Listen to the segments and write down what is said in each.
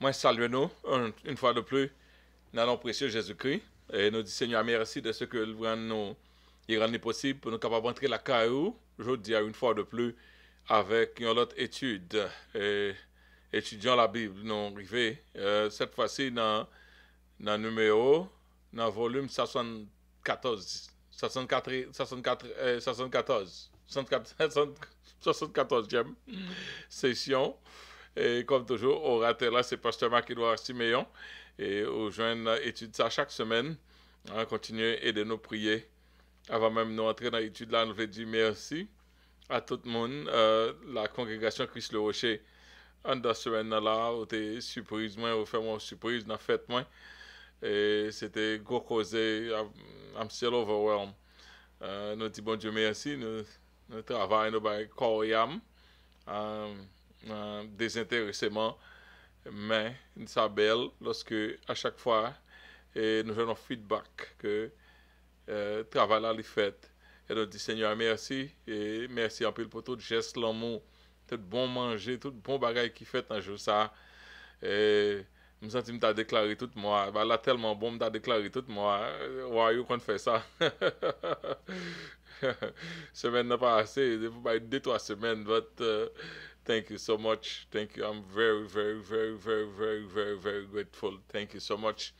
Moi, salue nous, une fois de plus, dans précieux Jésus-Christ. Et nous disons, Seigneur, merci de ce que nous rend possible pour nous capables d'entrer la CAO, je dis une fois de plus, avec une autre étude, et, étudiant la Bible. Nous arrivons euh, cette fois-ci dans le numéro, dans le volume 74. 74, 74, 74, 74, 74e session. Et comme toujours, au raté là, c'est Pasteur Marc-Edouard Siméon. Et au jeune euh, étude ça chaque semaine. On hein, continue à nous prier. Avant même nous entrer dans l'étude là, nous voulons dire merci à tout le monde. Euh, la congrégation Christ le Rocher, en semaine semaine là, vous t'es surprise, moi, vous fait une surprise, dans fête moi. Et c'était gros causé. Euh, I'm still overwhelmed. Euh, nous disons bon Dieu merci. Nous, nous travaillons, nous baillons corps et euh, désintéressement, mais ça belle lorsque à chaque fois et nous avons feedback que euh, travail a été fait. Et nous disons Seigneur merci et merci un peu pour tout geste l'amour, tout bon manger, tout bon bagage qui fait un jour ça. Et je me sens que tu déclaré tout moi. voilà bah, là, tellement bon, tu as déclaré tout moi. Waouh, qu'on fait ça. semaine n'a pas assez. Il faut pas deux, trois semaines. votre euh, Thank you so much. Thank you. I'm very, very, very, very, very, very, very grateful. Thank you so much.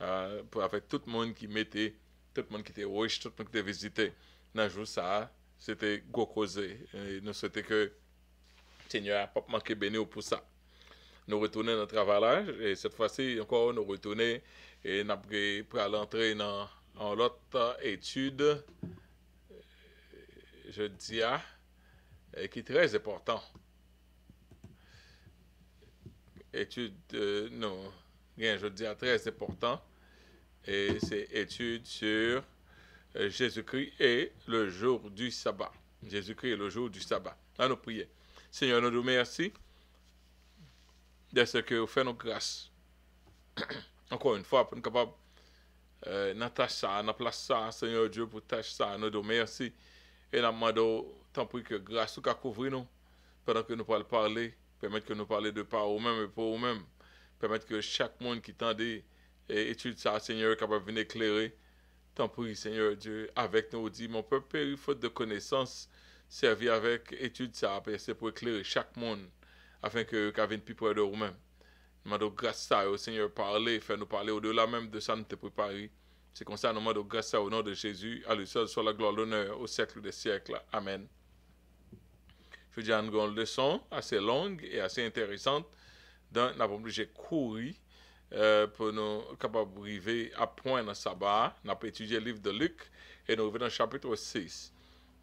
Uh, pour avec tout le monde qui mettait, tout le monde qui était riche, tout le monde qui était visité dans le jour ça, c'était gros causé. nous souhaitons que Seigneur n'a pas manqué béni pour ça. Nous retournons dans notre avalage et cette fois-ci encore nous retournons et nous avons pour l'entrée dans, dans l'autre étude, euh, je dis, à qui est très important étude, non, rien, je dis à très important, et c'est étude sur euh, Jésus-Christ et le jour du sabbat. Jésus-Christ et le jour du sabbat. À nous prier. Seigneur, nous nous remercions de ce que vous faites nos grâces. Encore une fois, pour nous capables euh, ça, dans ça, Seigneur Dieu, pour tâche ça, nous nous remercions. Et nous demandons, tant pis que grâce, nous couvrir nous, pendant que nous parlons parler permettre que nous parler de par vous mêmes et pour vous mêmes permettre que chaque monde qui tendait et étude ça, Seigneur, capable venir éclairer, tant pis, Seigneur Dieu, avec nous, dit, mon peuple faute de connaissances, servi avec étude ça, c'est pour éclairer chaque monde, afin que qu'à vienne plus près de nous Demandons grâce à au Seigneur, parler, faire nous parler au-delà même de ça, nous te préparer. C'est comme ça, nous demandons grâce à au nom de Jésus, à lui seul soit la gloire, l'honneur, au siècle des siècles. Amen je dis une leçon assez longue et assez intéressante dans la obligé courir euh, pour nous capables à point dans sabbat. Nous avons étudié le livre de Luc et nous revenons le chapitre 6.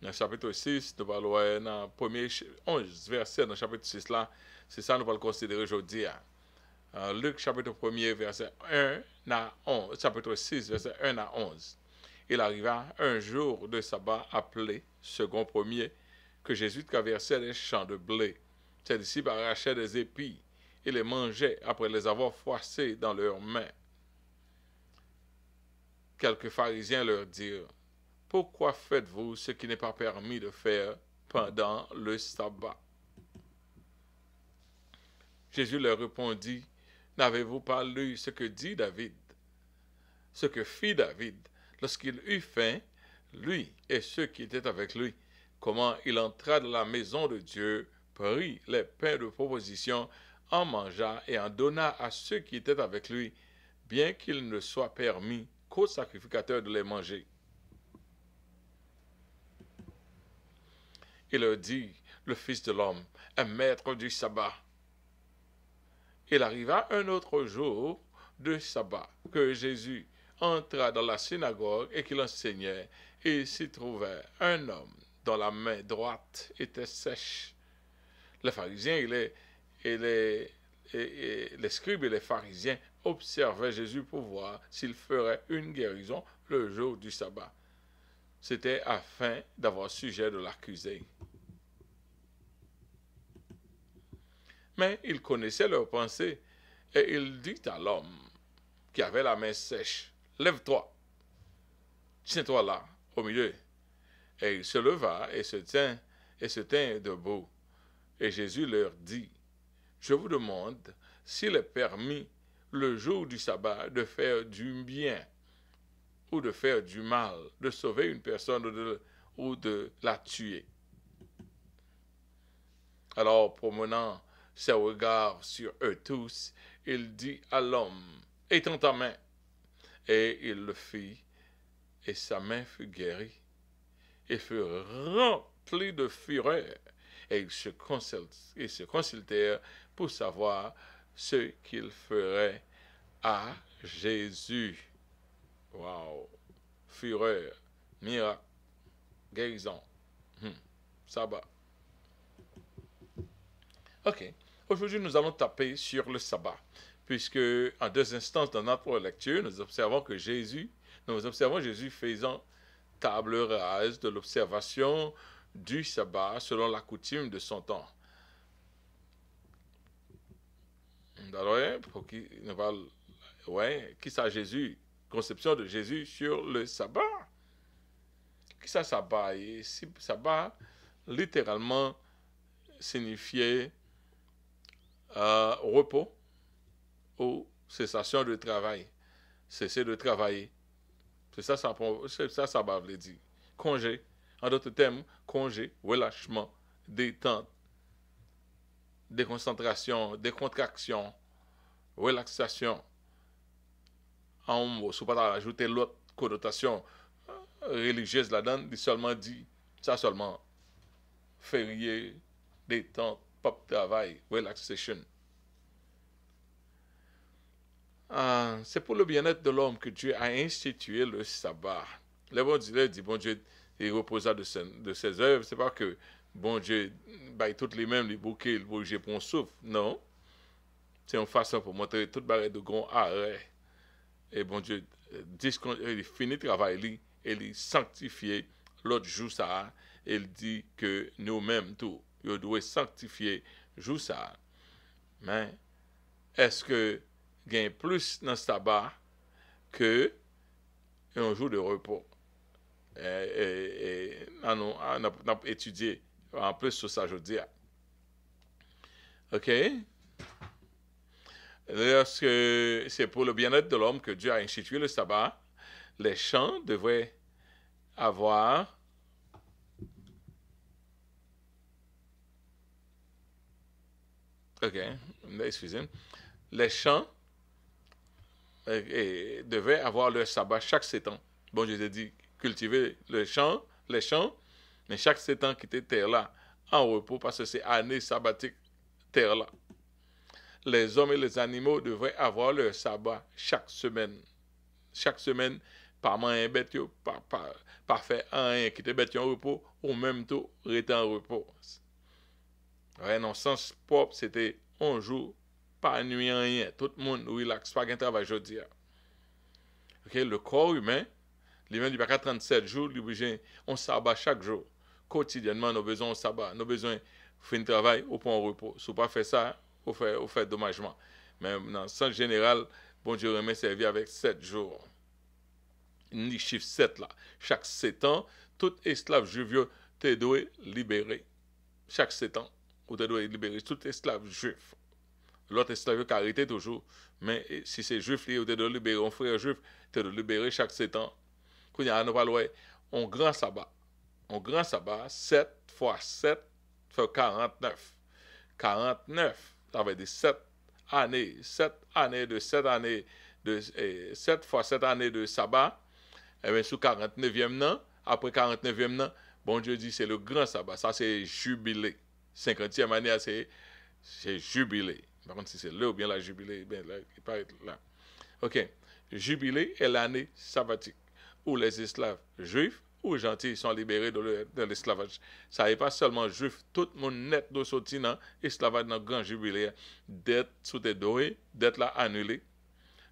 Dans le chapitre 6, nous allons voir dans le premier 11 verset dans le chapitre 6 là, c'est ça que nous allons considérer aujourd'hui. Euh, Luc chapitre 1 verset chapitre 6 verset 1 à 11. Il arriva un jour de sabbat appelé second premier que Jésus traversait les champs de blé. Ses disciples arrachaient des épis et les mangeaient après les avoir froissés dans leurs mains. Quelques pharisiens leur dirent, Pourquoi faites-vous ce qui n'est pas permis de faire pendant le sabbat Jésus leur répondit, N'avez-vous pas lu ce que dit David Ce que fit David lorsqu'il eut faim, lui et ceux qui étaient avec lui comment il entra dans la maison de Dieu, prit les pains de proposition, en mangea et en donna à ceux qui étaient avec lui, bien qu'il ne soit permis qu'aux sacrificateurs de les manger. Il leur dit, le Fils de l'homme est maître du sabbat. Il arriva un autre jour de sabbat que Jésus entra dans la synagogue et qu'il enseignait, et s'y trouvait un homme dont la main droite était sèche. Les pharisiens et les, les scribes et les pharisiens observaient Jésus pour voir s'il ferait une guérison le jour du sabbat. C'était afin d'avoir sujet de l'accuser. Mais il connaissait leurs pensées et il dit à l'homme qui avait la main sèche, Lève-toi, tiens-toi là, au milieu et il se leva et se tint, et se tint debout. Et Jésus leur dit, Je vous demande s'il est permis le jour du sabbat de faire du bien ou de faire du mal, de sauver une personne ou de, ou de la tuer. Alors, promenant ses regards sur eux tous, il dit à l'homme, Étends ta main. Et il le fit, et sa main fut guérie et furent remplis de fureur, et ils se, consultèrent pour savoir ce qu'ils feraient à Jésus. Wow! Fureur, miracle, guérison, sabbat. Hmm. Ok. Aujourd'hui, nous allons taper sur le sabbat, puisque en deux instances dans notre lecture, nous observons que Jésus, nous observons Jésus faisant table rase de l'observation du sabbat selon la coutume de son temps. pour va, ouais, qui ça Jésus, conception de Jésus sur le sabbat. Qui ça sabbat et si sabbat littéralement signifiait euh, repos ou cessation de travail, cesser de travailler. C'est ça, ça, ça, va dit. dire. Congé. En d'autres termes, congé, relâchement, détente, déconcentration, décontraction, relaxation. En mot, si pas ajouter l'autre connotation euh, religieuse là-dedans, il seulement dit, ça seulement, férié, détente, pop travail, relaxation. Ah, c'est pour le bien-être de l'homme que Dieu a institué le sabbat. Le bon Dieu dit, bon Dieu, il reposa de, ses, de ses œuvres. C'est pas que, bon Dieu, bah, toutes les mêmes, les bouquets, le bouquet pour souffle. Non. C'est une façon pour montrer toute barrière de grand arrêt. Et bon Dieu, il finit le travail, il, sanctifie l'autre jour ça. Il dit que nous-mêmes, tout, nous devons sanctifier jour ça. Mais, est-ce que gagne plus dans ce tabac que un jour de repos. Et, ah, on a étudié en plus sur ça, je veux dire. OK? Lorsque c'est pour le bien-être de l'homme que Dieu a institué le sabbat, les champs devraient avoir OK, excusez. Les champs euh, et devaient avoir leur sabbat chaque sept ans. Bon, je ai dit, cultiver le champ, les champs, mais chaque sept ans quitter terre-là en repos parce que c'est année sabbatique terre-là. Les hommes et les animaux devraient avoir leur sabbat chaque semaine. Chaque semaine, par un par, par, par faire un qui était bête en repos, ou même tout, rester en repos. Ouais, non, propre, c'était un jour pa anuyen yen, tout moun ou ilak, swa gen travaj yo diya. Ok, le kor ou men, li men li baka 37 jou, li obijen, on sabba chak jou, kotidyanman, nou bezon, on sabba, nou bezon, fwen travaj ou pon repos, ou pa fwen sa, ou fwen dommajman. Men nan san general, bon diyo remen se vi avèk 7 jou. Ni chif 7 la. Chak 7 an, tout eslav juvyo te doye liberi. Chak 7 an, ou te doye liberi tout eslav juv. L'autre est qui toujours. Mais eh, si c'est juif, il est de libérer. On frère juif, te de libérer chaque sept ans. Quand il y a un on grand sabbat. On grand sabbat, 7 fois 7 fait 49. 49, ça veut dire 7 années. 7 années de 7 années de 7 eh, fois 7 années de sabbat. Et eh bien, sous 49e an, après 49e an, bon Dieu dit c'est le grand sabbat. Ça, c'est jubilé. 50e année, c'est jubilé. Par an, si se lè ou bien la jubile, ben, la, pa et la. Ok, jubile e l'anè sabatik, ou les eslav, juif ou janti y son libere de l'eslavat. Sa e pa selman juif, tout moun net do soti nan eslavat nan gran jubile, det sou te doye, det la anule,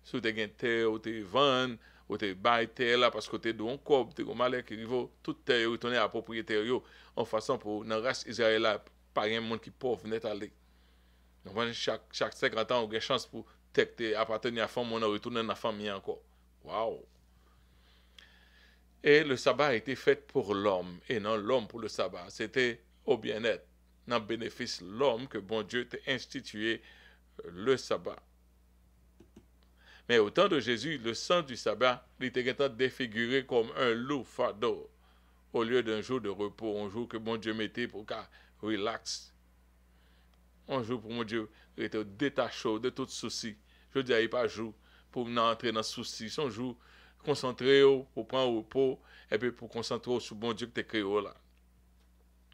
sou te gen te, ou te van, ou te baye te la, pasko te dou an kob, te gomale, ki nivou, tout te yo, tonè apopriye te yo, an fason pou nan rase izraè la par yon moun ki pov net alek. Chaque chaque chaque 50 ans, on chance pour à la femme à la retourner à la famille encore. Et le sabbat a été fait pour l'homme, et non l'homme pour le sabbat. C'était au bien-être, dans le bénéfice l'homme que bon Dieu t'a institué euh, le sabbat. Mais au temps de Jésus, le sang du sabbat était défiguré comme un loup fardeau, au lieu d'un jour de repos, un jour que bon Dieu mettait pour qu'il relaxe jour pour mon Dieu, il était détaché de tout souci. Je dis pas jour pour pou nan dans nan souci. Son jour konsantre pour prendre pran pot et puis pour concentrer sur sou bon Dieu que te as créé.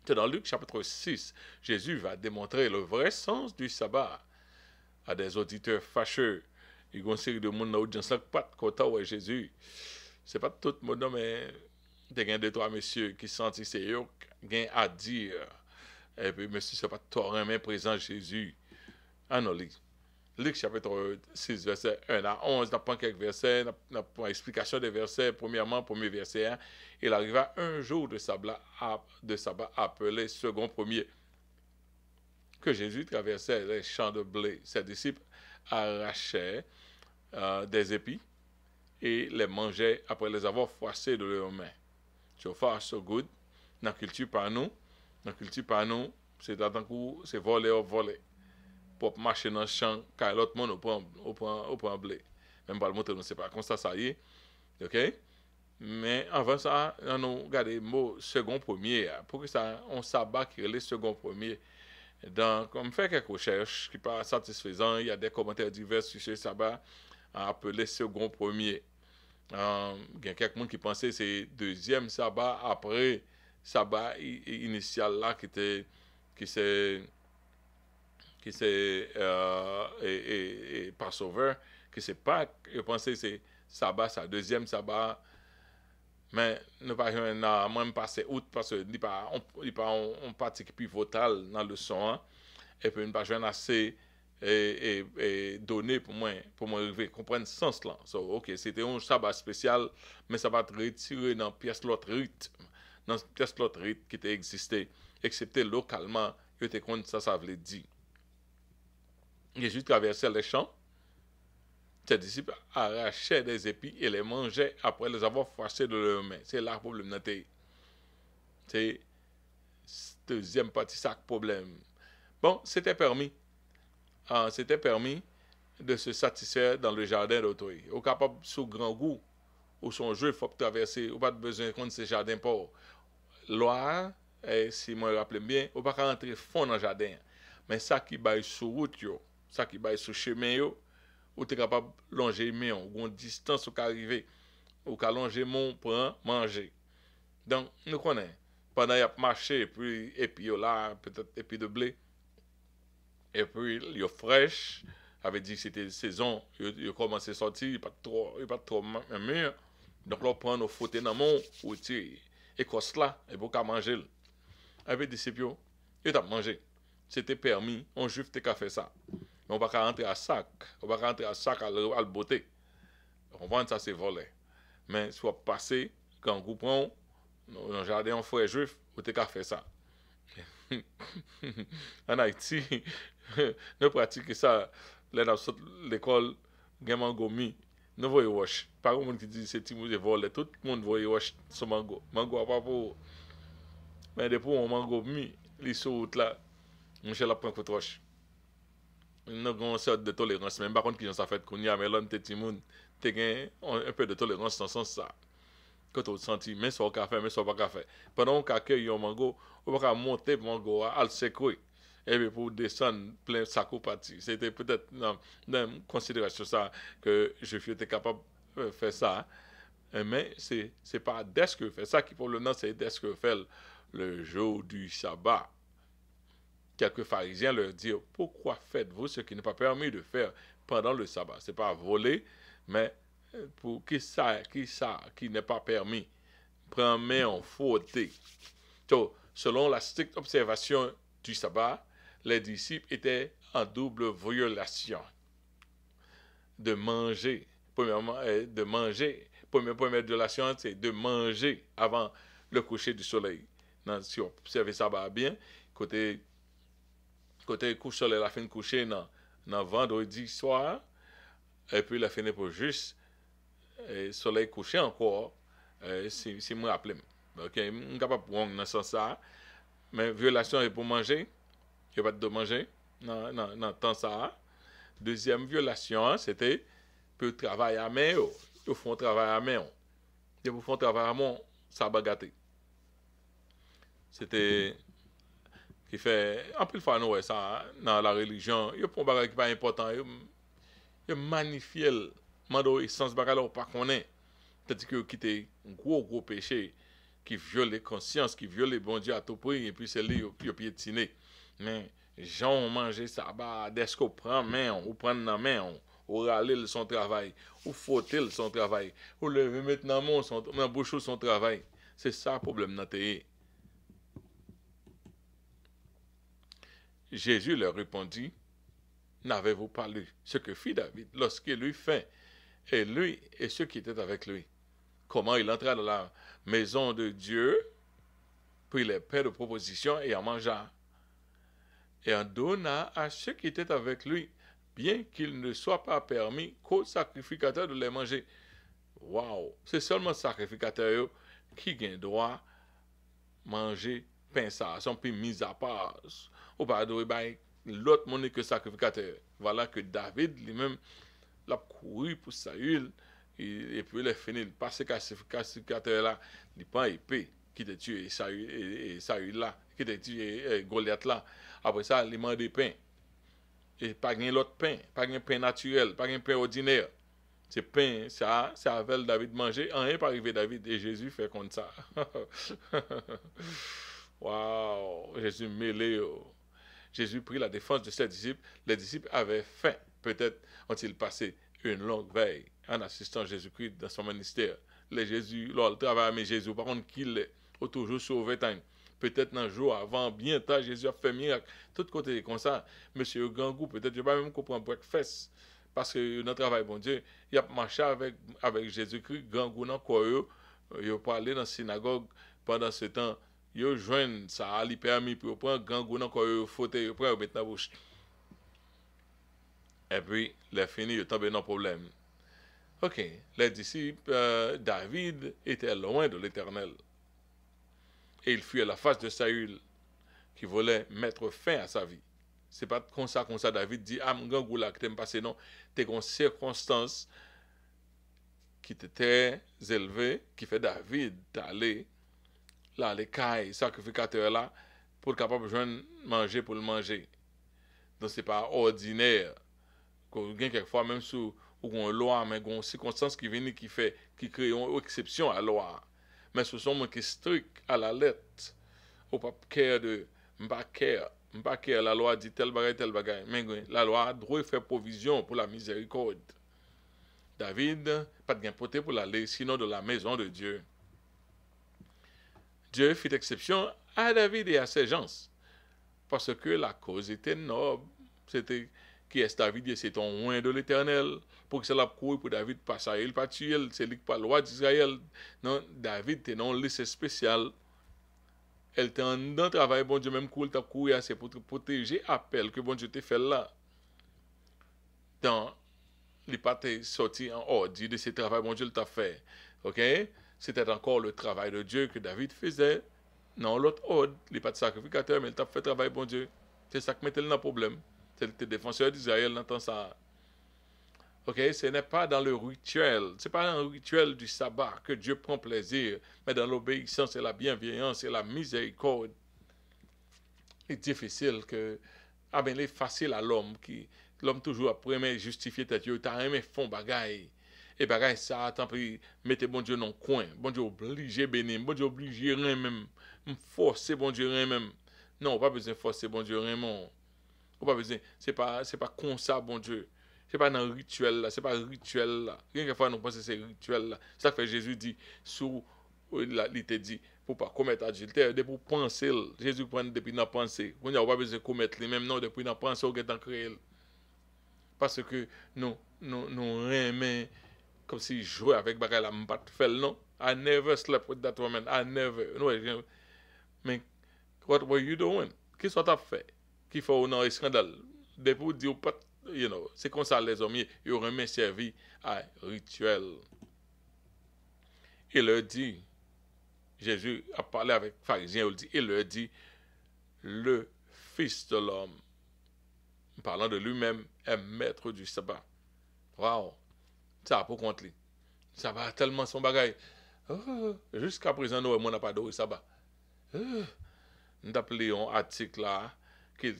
C'est dans Luc chapitre 6, Jésus va démontrer le vrai sens du sabbat à des auditeurs fâcheux. Il y a une série de monde dans l'audience qui pas de Jésus. C'est pas tout le monde, mais des deux de trois messieurs qui sentent c'est eux qui à dire. Et eh puis, mais ce n'est pas toi, mais présent, Jésus, Anoli. Ah Luc chapitre 6, verset 1 à 11, dans quelques versets, pas explication des versets. Premièrement, premier verset 1, il arriva un jour de sabbat, de appelé second premier, que Jésus traversait les champs de blé. Ses disciples arrachaient euh, des épis et les mangeaient après les avoir froissés de leurs mains. So far, so good. Dans la culture par nous, Nan kulti pa nou, se datan kou, se vole o vole. Pop mache nan chan, ka lot mon o pwemble. Men bal moten, nou se pa konsta sa yi. Ok? Men avan sa, nan nou, gade, mou, segon pwemye ya. Pwou ki sa, on saba ki rele segon pwemye. Dan, kon me fè kèk o chèch, ki pa satisfezan, y a de komentèr diverse ki chèk saba, apelè segon pwemye. Gen kèk moun ki panse, se deuxième saba apre... sabbat initial là qui était qui c'est qui c'est euh, et, et, Passover, qui c'est Pâques, je pensais c'est sabbat, sa deuxième sabbat, mais nous pas à même passer août parce que dit pas on pas on, pratique pivotal dans le son hein. et puis nous pas assez et, et, donné pour moi pour moi comprendre le sens là. So, OK, c'était un sabbat spécial, mais ça va te retirer dans pièce l'autre rythme dans tout l'autre rite qui était existé, excepté localement, et ça ça veut dire. Jésus traversait les champs, ses disciples arrachaient des épis et les mangeaient après les avoir froissés de leurs mains. C'est là le problème. C'est deuxième partie, ça problème. Bon, c'était permis. Ah, c'était permis de se satisfaire dans le jardin d'autrui. Au capable, sous grand goût, Ou son jwe fok traverse, ou pa te bezen konde se jardin pou. Loar, si mwen raple mbyen, ou pa ka rentre fon nan jardin. Men sa ki bay sou rout yo, sa ki bay sou chemen yo, ou te kapap longe mwen, ou kon distanse ou ka rive. Ou ka longe moun, pran, manje. Don, nou konen. Pana yap mache, epi yo la, epi de ble. Epi yo frech, ave di ki se te sezon, yo komanse soti, yo pa tro mwen mwen yo. Donk lop pran nou fote nan moun, ou ti ekos la, e pou ka manje l. Ape disipyo, yo tap manje. Se te permi, an juif te ka fe sa. Mwen baka antre a sak, mwen baka antre a sak al botek. Mwen pran sa se vole. Men, sou ap pase, kan koupron, nou jan de an fote juif, ou te ka fe sa. An Haiti, nou pratike sa, lè nan sot l'ekol, genman gomi. Nou voye wòsh. Paroun moun ki di se ti moun je vole, tout moun voye wòsh sou mango. Mango apapou. Men depou moun mango mi, li sou out la, mwen jè la pren kout wòsh. Nè kon sè de tolérans, men bakon ki jan sa fèt koun ya me lon te ti moun, te gen un pè de tolérans san san sa. Kè tou santi, men sò wak a fè, men sò wak a fè. Pè nan wak a kè yon mango, wak a montè mango a al sekwey. et eh bien pour descendre plein sacopati. C'était peut-être dans la considération ça que je suis capable de euh, faire ça. Euh, mais ce n'est pas dès que je fais ça qui pour le nom, c'est dès que je fais le jour du sabbat. Quelques pharisiens leur disent Pourquoi faites-vous ce qui n'est pas permis de faire pendant le sabbat Ce n'est pas voler, mais euh, pour qui ça, qui ça, qui n'est pas permis Prends main en faute. Donc, selon la stricte observation du sabbat, les disciples étaient en double violation de manger. Premièrement, euh, de manger. Première, violation, c'est de manger avant le coucher du soleil. si on observe ça bien, côté, côté couche soleil, la fin de coucher, dans vendredi soir, et puis la fin pour juste et soleil couché encore, euh, si, vous je me rappelle. Ok, je suis capable de prendre dans ce mais violation est pour manger. Yo pat domanje nan tan sa. Dezyem vyolasyon, se te, pou travay a men yo, yo fon travay a men yo. Yo pou fon travay a men yo, sa bagate. Se te, ki fe, anpil fwa nou e sa, nan la relijon, yo pou bagay ki pa important, yo manifiel mando esans bagay la ou pa konen. Tati ki yo kite un kwo kwo peche, ki vyol le konsyans, ki vyol le bondi a tou pri, epi sel li yo piye tiney. « Mais, Jean bah, ou ça, sa ba, qu'on ou main, ou, ou la main, ou, son travail, ou fote son travail, ou le maintenant son, travail. C'est son travail. » C'est ça problème nan Jésus leur répondit, n'avez-vous pas lu ce que fit David lorsqu'il lui fait, et lui et ceux qui étaient avec lui? Comment il entra dans la maison de Dieu, puis les pères de proposition et en mangea. E an donan a se ki tet avek luy, bien ki il ne so pa permi ko sakrifikater de le manje. Waw, se solman sakrifikater yo ki gen doa manje pensas, an pi mizapas. Ou pa adori bay, lot mouni ke sakrifikater. Vala ke David li men la kouri pou sa yul e pwele feni. Pas se sakrifikater la, li pan epi ki te tue sa yul la, ki te tue golyat la. Après ça, aliment des pain. Et pas gain l'autre pain, pas gain pain naturel, pas gain pain ordinaire. C'est pain, ça, c'est avec David manger. En rien pas arrivé David et Jésus fait comme ça. Waouh, Jésus mêlé. Oh. Jésus prit la défense de ses disciples. Les disciples avaient faim. Peut-être ont-ils passé une longue veille en assistant Jésus-Christ dans son ministère. Les Jésus, leur travail, mais Jésus, par contre, qu'il est toujours sauvé. Tant peut-être un jour avant, bien tard, Jésus a fait miracle. Tout côté comme ça, monsieur Gangou, peut-être, je ne pas même comprendre breakfast. Parce que dans le travail, bon Dieu, il a marché avec, avec Jésus-Christ, Gangou dans il a parlé dans la synagogue pendant ce temps. Il a joint ça, a permis pour prendre Gangou dans le fauteuil, il prend, mettre la bouche. Et puis, il a fini, il est tombé dans le problème. Ok, les disciples, euh, David était loin de l'éternel et il fut à la face de Saül qui voulait mettre fin à sa vie. C'est pas comme ça, comme ça, David dit, ah, mon grand goût là, que t'aimes passer, non. T'es une circonstance qui t'était élevées qui fait David d'aller là, les cailles, sacrificateur là, pour être capable de manger pour le manger. Donc, c'est pas ordinaire. Quelquefois, même sous ou une loi, mais une circonstance qui vient qui fait, qui crée une exception à la loi. Mais ce sont mwen qui à à la lettre au papier de m'baker. la loi dit tel bagay, tel bagay, Mais la loi doit faire provision pour la miséricorde. David, pas de gain pour aller sinon de la maison de Dieu. Dieu fit exception à David et à ses gens, parce que la cause était noble. C'était qui est David et c'est ton roi de l'éternel. Pour que cela couru pour David, pas ça, il pas tué, c'est lui loi d'Israël. Non, David, t'es un liste spécial. Elle t'est en travail, bon Dieu, même cool, ta couru, c'est pour te protéger, appel que bon Dieu t'a fait là. Dans, il pas sorti en ordi de ce travail, bon Dieu t'a fait. Ok? C'était encore le travail de Dieu que David faisait. Non, l'autre ordre, il pas de sacrificateur, mais il t'a fait travail, bon Dieu. C'est ça qui mettait le problème le défenseur d'Israël entend ça. Ok, ce n'est pas dans le rituel, ce n'est pas dans le rituel du sabbat que Dieu prend plaisir, mais dans l'obéissance et la bienveillance et la miséricorde. est difficile que, ah ben, est facile à l'homme qui, l'homme toujours après mais justifier Dieu, il t'as aimé fond bagaille. Et bagaille ça, tant pis, mettez bon Dieu dans le coin, bon Dieu obligé béni, bon Dieu obligé rien même, forcer bon Dieu rien même. Non, pas besoin de forcer bon Dieu rien même. Ou pa bezen, se pa konsa bon dieu. Se pa nan rituel la, se pa rituel la. Rien ke fwa nou pense se rituel la. Sa fe, Jezu di, sou, euh, li te di, pou pa komet ajilte. De pou pense, Jezu pren depi nan pense. Ou pa bezen komet li, menm nou depi nan pense ou gen tan kreye. Paske nou, nou, nou remen, kom si jwe avik baka la mbatfel, nou. I never slept with that woman, I never. E men, what were you doing? Kis wot a fey? Ki fò ou nan eskandal. Depou di ou pat, you know, se konsal les omye, yon remen servi a rituel. Il e lè di, Jejou a pale ave, fag, jen ou ldi, il e lè di, le fis de l'om, parlant de lü men, em metre du saban. Waou, sa apou kont li. Saban, telman son bagay. Jusk aprizan nou, moun apadou saban. N tap li yon atik la,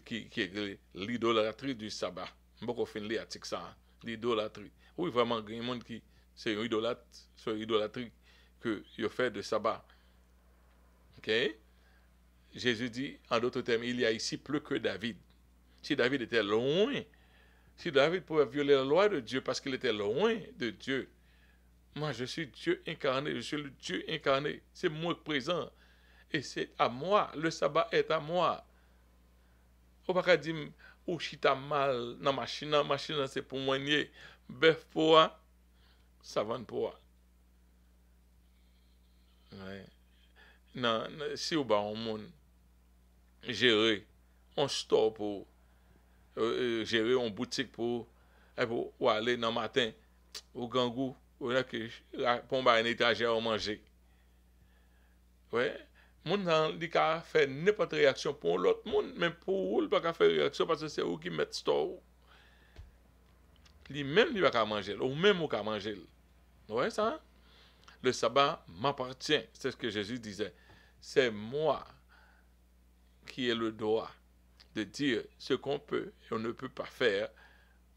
qui, est l'idolâtrie du sabbat. Je fin avec ça, hein. l'idolâtrie. Oui, vraiment, il y a monde qui c'est une idolâtre, c'est idolâtrie que il fait de sabbat. OK Jésus dit, en d'autres termes, il y a ici plus que David. Si David était loin, si David pouvait violer la loi de Dieu parce qu'il était loin de Dieu, moi je suis Dieu incarné, je suis le Dieu incarné, c'est moi présent. Et c'est à moi, le sabbat est à moi. Ou pa ka di ou chita mal nan machina, machina se pou mwenye, bef pou an, savan pou an. Wè. Nan, si ou ba an moun, jere, an store pou, euh, euh, jere an boutik pou, ep ou wale nan matin, ou gangou, ou nan ki pon ba an etajè ou manje. Wè. Wè. moun nan li ka fè ne pat reaksyon pou lout moun, men pou ou pas pa ka fè que que c'est ou qui met sto ou. Li même li pa ka manger, ou pas ou ka Vous voyez ça Le sabbat m'appartient, c'est ce que Jésus disait. C'est moi qui ai le droit de dire ce qu'on peut et on ne peut pas faire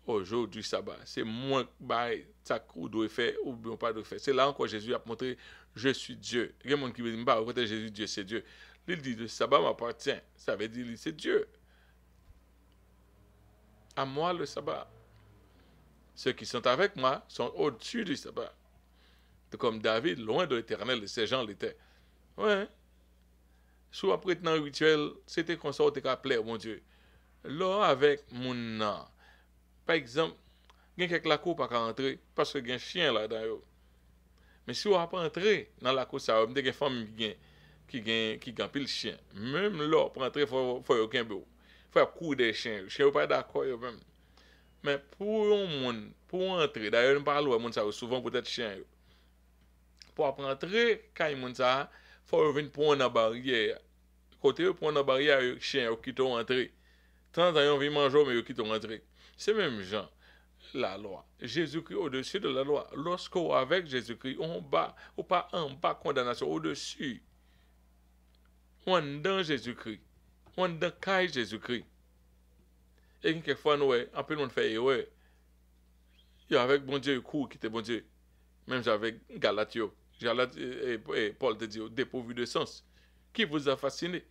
au du sabbat. C'est moins qui bah, ça qu'on doit faire ou bien pas de faire. C'est là encore Jésus a montré Je suis Dieu. Il y a des gens qui bah, dit. disent pas Jésus, Dieu, c'est Dieu. Il dit Le sabbat m'appartient. Ça veut dire C'est Dieu. À moi le sabbat. Ceux qui sont avec moi sont au-dessus du sabbat. Comme David, loin de l'éternel, ces gens l'étaient. Ouais. Sous après un rituel, c'était comme ça, on plaire mon Dieu. Là, avec mon nom. Par ekzamp, gen kek lakou pa ka antre, paske gen chien la da yo. Men si yo ap antre nan lakou sa, ou mde gen fami gen, ki gen, ki gen pil chien. Menm la, ap antre, fwa yo gen bou. Fwa yo kou de chien yo, chien yo pa e da kou yo vèm. Men pou yon moun, pou antre, da yo m parlo a moun sa yo, souvan pou tèt chien yo. Pwa ap antre, kany moun sa, fwa yo vin pou an a barye. Kote yo pou an a barye, yo chien yo ki tou antre. Tans ayon vi manjou, yo ki tou antre. C'est même Jean, la loi, Jésus-Christ au-dessus de la loi. Lorsqu'on avec Jésus-Christ, on bat, ou pas en bas condamnation, au-dessus. On dans Jésus-Christ. On dans de Jésus-Christ. Et quelquefois, nous, un peu, nous fait ouais. a avec bon Dieu, court, qui était bon Dieu. Même avec Galatio. et, Paul te dit, oh, dépourvu de sens. Qui vous a fasciné?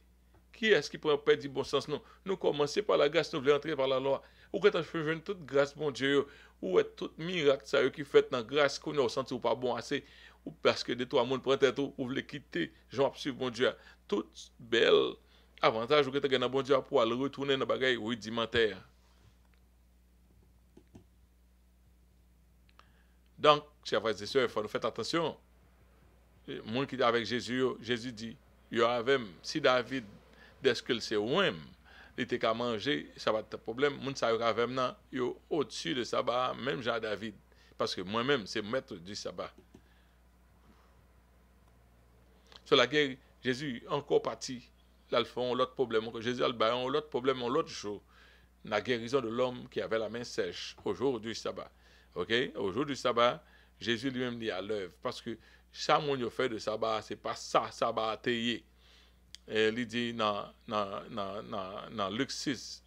Qui est-ce qui pourrait perdre du bon sens? Non. Nous commençons par la grâce, nous voulons entrer par la loi. Ou ket anj fevjen tout gras bon Diyo, ou et tout mirat sa yo ki fet nan gras kon yo senti ou pa bon ase, ou perske de to a moun prentet ou ou vle kite, joun ap si bon Diyo. Tout bel avantaj ou ket anj gen nan bon Diyo pou al rewitounen nan bagay widimenter. Dank, se a vreze seyo, e fwa nou fet atensyon. Moun ki de avek Jezu yo, Jezu di, yo avem, si David deske l se wem, était qu'à manger ça va un problème. Mound saura au-dessus de sabbat même Jean David parce que moi-même c'est maître du sabbat. Sur la guerre Jésus encore parti l'autre Autre problème que Jésus le bâillon. problème l'autre jour. La guérison de l'homme qui avait la main sèche au jour du sabbat. Ok? Au jour du sabbat Jésus lui-même dit à l'œuvre. parce que ça mon fait de sabbat. C'est pas ça sabbat et il dit dans Luc 6,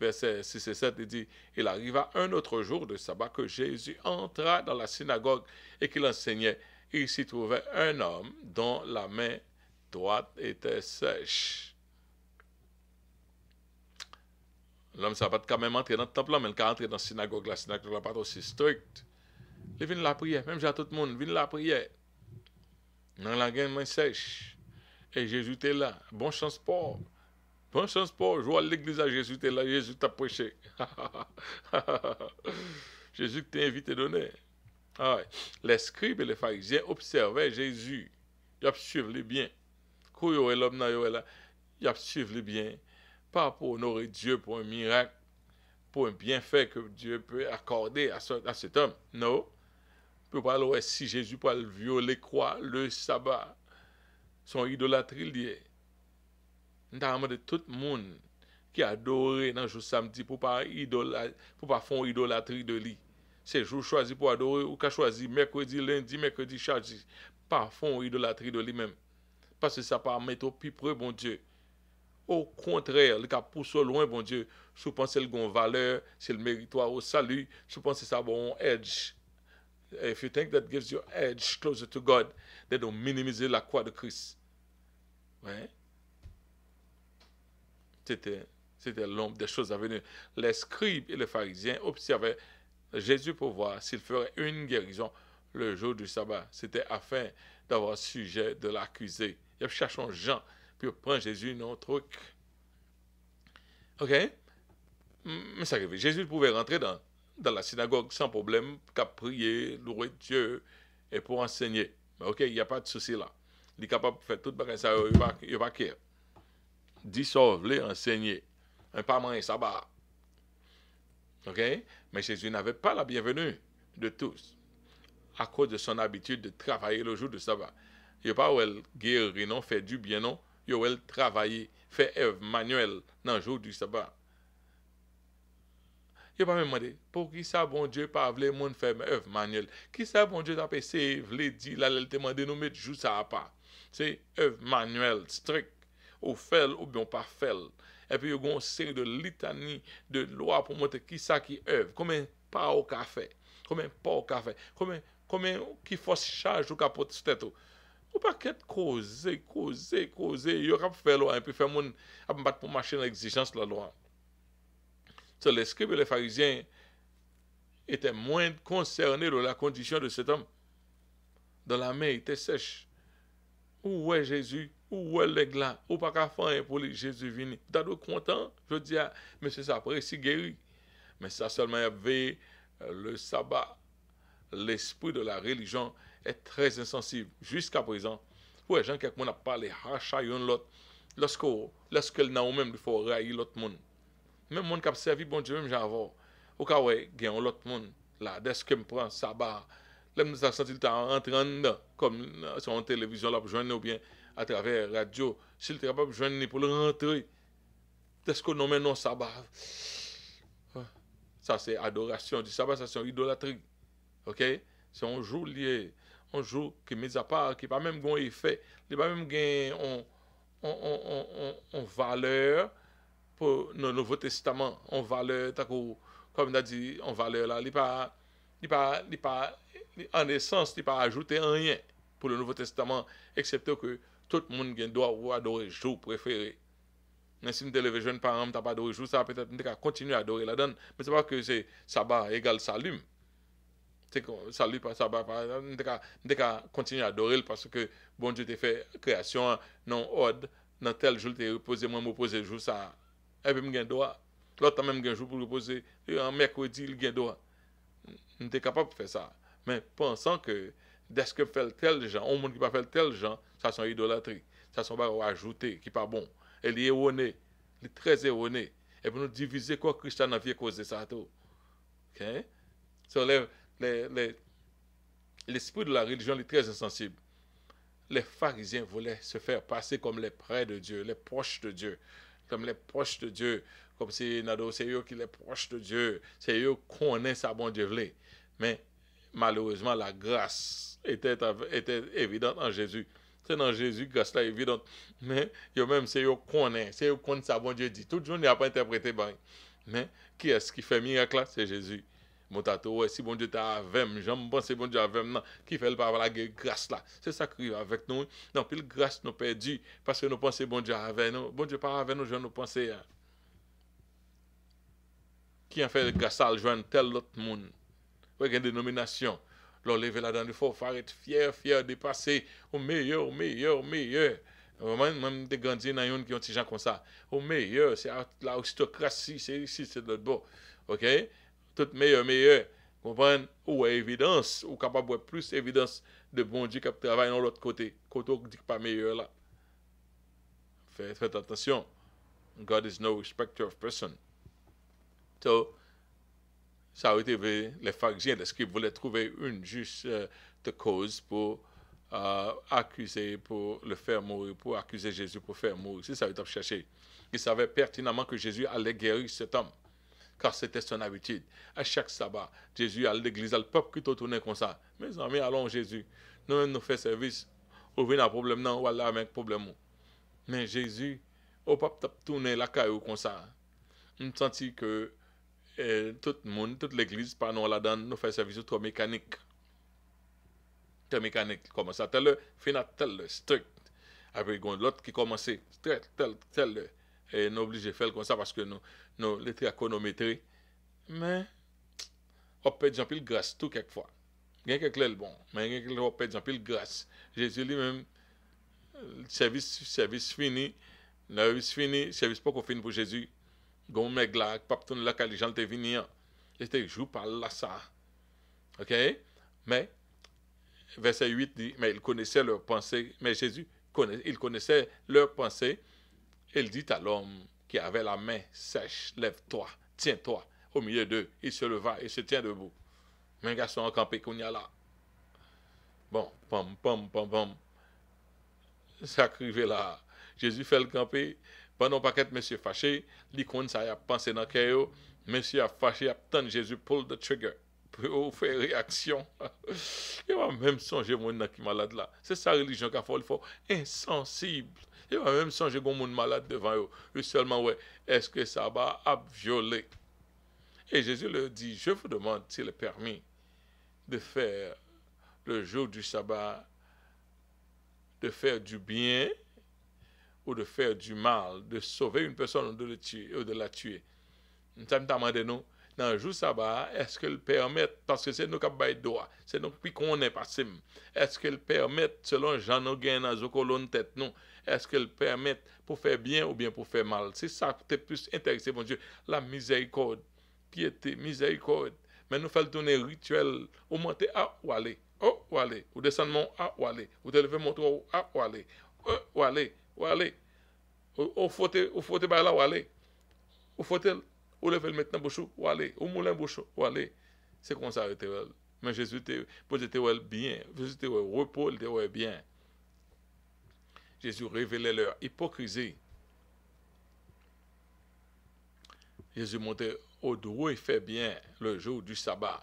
verset 6 et 7, il dit, il arriva un autre jour de sabbat que Jésus entra dans la synagogue et qu'il enseignait. Il s'y trouvait un homme dont la main droite était sèche. L'homme ne pas quand même entrer dans le temple, mais il a entré dans la synagogue. La synagogue n'est pas aussi stricte. Il vient la prier même à tout le monde, il vient la prière. Dans la main sèche. Et Jésus était là. Bon chance pour. Bon chance pour. vois l'église à Jésus était là. Jésus t'a prêché. Jésus t'a invité donner. Ah les scribes et les pharisiens observaient Jésus. Ils suivent les bien. ils observaient bien. Pas pour honorer Dieu pour un miracle, pour un bienfait que Dieu peut accorder à, cet homme. Non. Peut pas si Jésus peut violer quoi le sabbat son idolatri liye. Nta de tout moun ki adore dans jou samdi samedi pour idola, pou pa fon idolatri de li. Se jour choisi pour adorer ou ka choisi mercredi, lundi, mercredi, chadi. pas fon idolâtrie de li men. Pase sa pa meto plus près, bon Dieu. Au contraire, le cas pousse loin, bon Dieu, je pense que bon valeur, c'est le méritoire au salut, je pense que ça bon edge. If you think that gives you edge closer to God, they don't minimiser la croix de Christ. C'était, c'était l'ombre des choses à venir. Les scribes et les pharisiens observaient Jésus pour voir s'il ferait une guérison le jour du sabbat. C'était afin d'avoir sujet de l'accuser. Ils cherchent Jean, puis prendre Jésus non truc. OK? Mais ça arrivait. Jésus pouvait rentrer dans, la synagogue sans problème, qu'à prier, louer Dieu et pour enseigner. OK, il n'y a pas de souci là il est capable de faire tout bagage ça, il va, il va il Dissolver, enseigner. Un pas moins, ça OK? Mais Jésus n'avait pas la bienvenue de tous à cause de son habitude de travailler le jour du sabbat. Il n'y pas où elle guérit, fait du bien, non. Il y a où elle fait œuvre manuelle dans le jour du sabbat. Il n'y pas même demandé, pour qui ça, bon Dieu, pas voulu, monde faire œuvre manuelle. Qui ça, bon Dieu, t'a passé, voulait dire, elle elle demandé, nous mettre juste ça à part. Se, ev manuel, strik, ou fel, ou biyon pa fel. Epi yo goun seri de litani, de loa pou mwote ki sa ki ev. Komen pa ou ka fe, komen pa ou ka fe, komen ki fos chaj ou ka pot steto. Ou pa ket koze, koze, koze, yo rap fel loa, epi fe moun ap mbate pou machene l'exijans la loa. Se, le skribe le farizyen ete mwen konserne do la kondisyon de setan, do la men ete sech. Où est Jésus? Où est l'église? Ou pas qu'à faire pour Jésus vini? T'as de content? Je dis, mais c'est ça, après, si guéri. Mais ça seulement, il euh, le sabbat. L'esprit de la religion est très insensible. Jusqu'à présent, est gens qui a parlé, yon l'autre. Lorsque, lorsque n'a même, il faut railler l'autre monde. Même monde qui a servi bon Dieu, même j'avais. Au cas où, l'autre monde. Là, dès que je prends sabbat, Là, nous avons senti qu'il était en train de comme euh, si télévision joindre ou bien à travers la radio. S'il n'était pas en train de joindre pour le rentrer, est-ce qu'on nomme nos sabbat ah, Ça, c'est l'adoration du sabbat, ça, c'est l'idolâtrie. OK C'est un jour lié, qui est mis à part, qui n'a même pas d'effet, qui n'a même pas valeur pour nos nouveaux testaments, en valeur, comme on a dit, en valeur, là, il n'est pas.. Ni pa, ni pa, an esans, ni pa ajoute an ryen pou le Nouveau Testament, eksepte ou ke tout moun gen doa ou adore jou preferi. Nensi nou te leve joun param, ta pa adore jou sa, petat nou de ka kontinu adore la dan, men se pa ke se sa ba egal sa lume. Te kon, sa lume, sa ba, sa ba, sa lume, nou de ka kontinu adore l, paske bon, di te fe kreasyon nan od, nan tel joul te repose mwen mou pose jou sa, epi mwen gen doa, lotan mwen gen jou pou repose, yon mèk wè di l gen doa. nous sommes capables de faire ça. Mais pensant que dès que fait tel gens, on monde qui pas fait tel gens, ça sont idolâtrie, ça sont pas ajouté, qui pas bon. Elle est erronée, très erroné Et pour nous diviser quoi, Christian a causé causer ça tout. OK? So, l'esprit de la religion est très insensible. Les pharisiens voulaient se faire passer comme les prêts de Dieu, les proches de Dieu, comme les proches de Dieu. Comme si c'est eux qui les proches de Dieu. C'est eux qui connaissent sa bonne Dieu Mais malheureusement, la grâce était, évidente en Jésus. C'est dans Jésus, grâce là évidente. Mais eux même c'est eux qui connaissent. C'est qui sa bonne Dieu dit. Tout le monde n'a pas interprété. Mais qui est-ce qui fait miracle là? C'est Jésus. Mon tato, si bon Dieu t'a avec, j'aime penser bon Dieu avec non, qui fait le de la grâce là. C'est ça qui est avec nous. Non, puis grâce nous perdue, parce que nous pensons bon Dieu avec nous. Bon Dieu pas avec nous, je nous pensons. Hein qui a fait sale joindre tel autre monde. Vous avez une dénomination. L'on là dedans il faut faut être fier, fier, dépasser au meilleur, au meilleur, au meilleur. Vraiment, même des grands gens qui ont des gens comme ça. Au meilleur, c'est l'aristocratie, c'est ici, c'est de l'autre bord. OK? Tout meilleur, meilleur. Comprenez? Ou est évidence, ou capable de plus évidence de bon Dieu qui travaille dans l'autre côté. Côté qui dit pas meilleur là. Faites, faites attention. God is no respecter of person. Donc, ça a été les factions. Est-ce qu'ils voulaient trouver une juste euh, cause pour euh, accuser, pour le faire mourir, pour accuser Jésus, pour faire mourir C'est ça qu'ils ont cherché. Ils savaient pertinemment que Jésus allait guérir cet homme, car c'était son habitude. À chaque sabbat, Jésus allait à l'église, le peuple qui tournait comme ça. Mes amis, allons Jésus. Nous, nous fait service. Ou bien, un problème, non, voilà, avec problème. Mais Jésus, au peuple, tournait la caillou comme ça. Je me que eh, tout le monde, toute l'Église, par nous, on nous fait service au tour mécanique. Toute mécanique qui commence à telle finale, telle, strict. Après, il y a l'autre qui commençait strict, telle, telle, le, Et nous sommes de faire comme ça parce que nous nous, à connométrer. Mais on perd un pile de grâce, tout quelquefois. Il y a quelquefois le bon. Mais il y a quelquefois un pile de grâce. Jésus lui-même, euh, service, service, fini, service, service, service, service, service, pas qu'au fin pour Jésus. Gon là, la les te joue par là OK Mais verset 8 dit mais il connaissait leurs pensées, mais Jésus connaissait, leurs pensées. Il dit à l'homme qui avait la main sèche, lève-toi, tiens-toi au milieu d'eux. Il se leva et se tient debout. Mais garçon encampé qu'on y a là. Bon, pam pam pam pam. Ça crivait là. Jésus fait le camper, pendant paquet, monsieur fâché, l'icône ça y a pensé dans le monsieur a fâché, a tant Jésus pull the trigger pour faire réaction. Il va même songer mon qui malade là. C'est sa religion qu'il fait, il faut insensible. Il va même songer mon monde malade devant eux. Et seulement ouais, est-ce que ça va violer Et Jésus leur dit, je vous demande s'il est permis de faire le jour du sabbat, de faire du bien ou de faire du mal, de sauver une personne ou de, le tuer, ou de la tuer. Nous sommes demandé nous, dans le jour sabbat, est-ce qu'elle permet, parce que c'est nous qui avons droit, c'est nous qui est pas est-ce qu'elle permet, selon Jean Noguin dans colonne tête, non, est-ce qu'elle permet pour faire bien ou bien pour faire mal? C'est ça qui est plus intéressé, mon Dieu, la miséricorde, piété, miséricorde. Mais nous faisons tourner rituel, monter à ou aller, oh ou aller, ou descendre à ou aller, ou te lever mon à ou aller, oh, ou aller. Ou aller, ou fote ou fote ou ou il ou faute, ou level maintenant bouchou allez. ou moulin bouchou allez. c'est comme ça mais Jésus était bien Jésus était repos il était bien Jésus révélait leur hypocrisie Jésus montait au droit et fait bien le jour du sabbat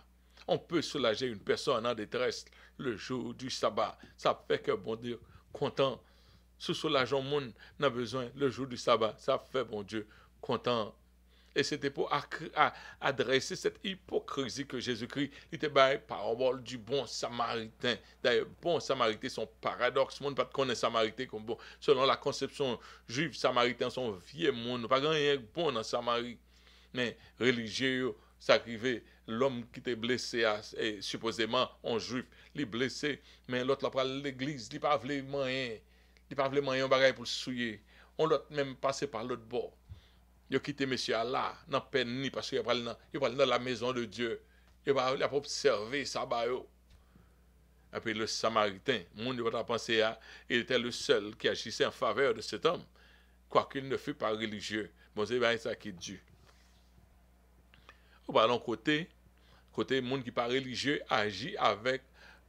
on peut soulager une personne en détresse le jour du sabbat ça fait que bon Dieu content sous solajon on n'a besoin le jour du sabbat. Ça fait, bon Dieu, content. Et c'était pour adresser cette hypocrisie que Jésus-Christ était était rapport du bon Samaritain. D'ailleurs, bon Samaritain son paradoxe. monde pas connaît Samaritain comme bon. Selon la conception juive, Samaritain son vieux monde pas rien de bon dans Samaritain. Mais, religieux, ça l'homme l'homme qui était blessé, supposément, supposément en juif, lui blessé, mais l'autre la l'église. Il pas pas vraiment hein. Il a pas vraiment eu pour souiller. On doit même passé par l'autre bord. Il a quitté M. Allah dans la peine ni parce qu'il n'a pas la maison de Dieu. Il n'a pas eu la propre Et puis le Samaritain, monde pensé à... Il était le seul qui agissait en faveur de cet homme, quoiqu'il ne fût pas religieux. Bon, c'est bien ça qui est Dieu. On va l'autre côté. Le monde qui n'est pas religieux agit avec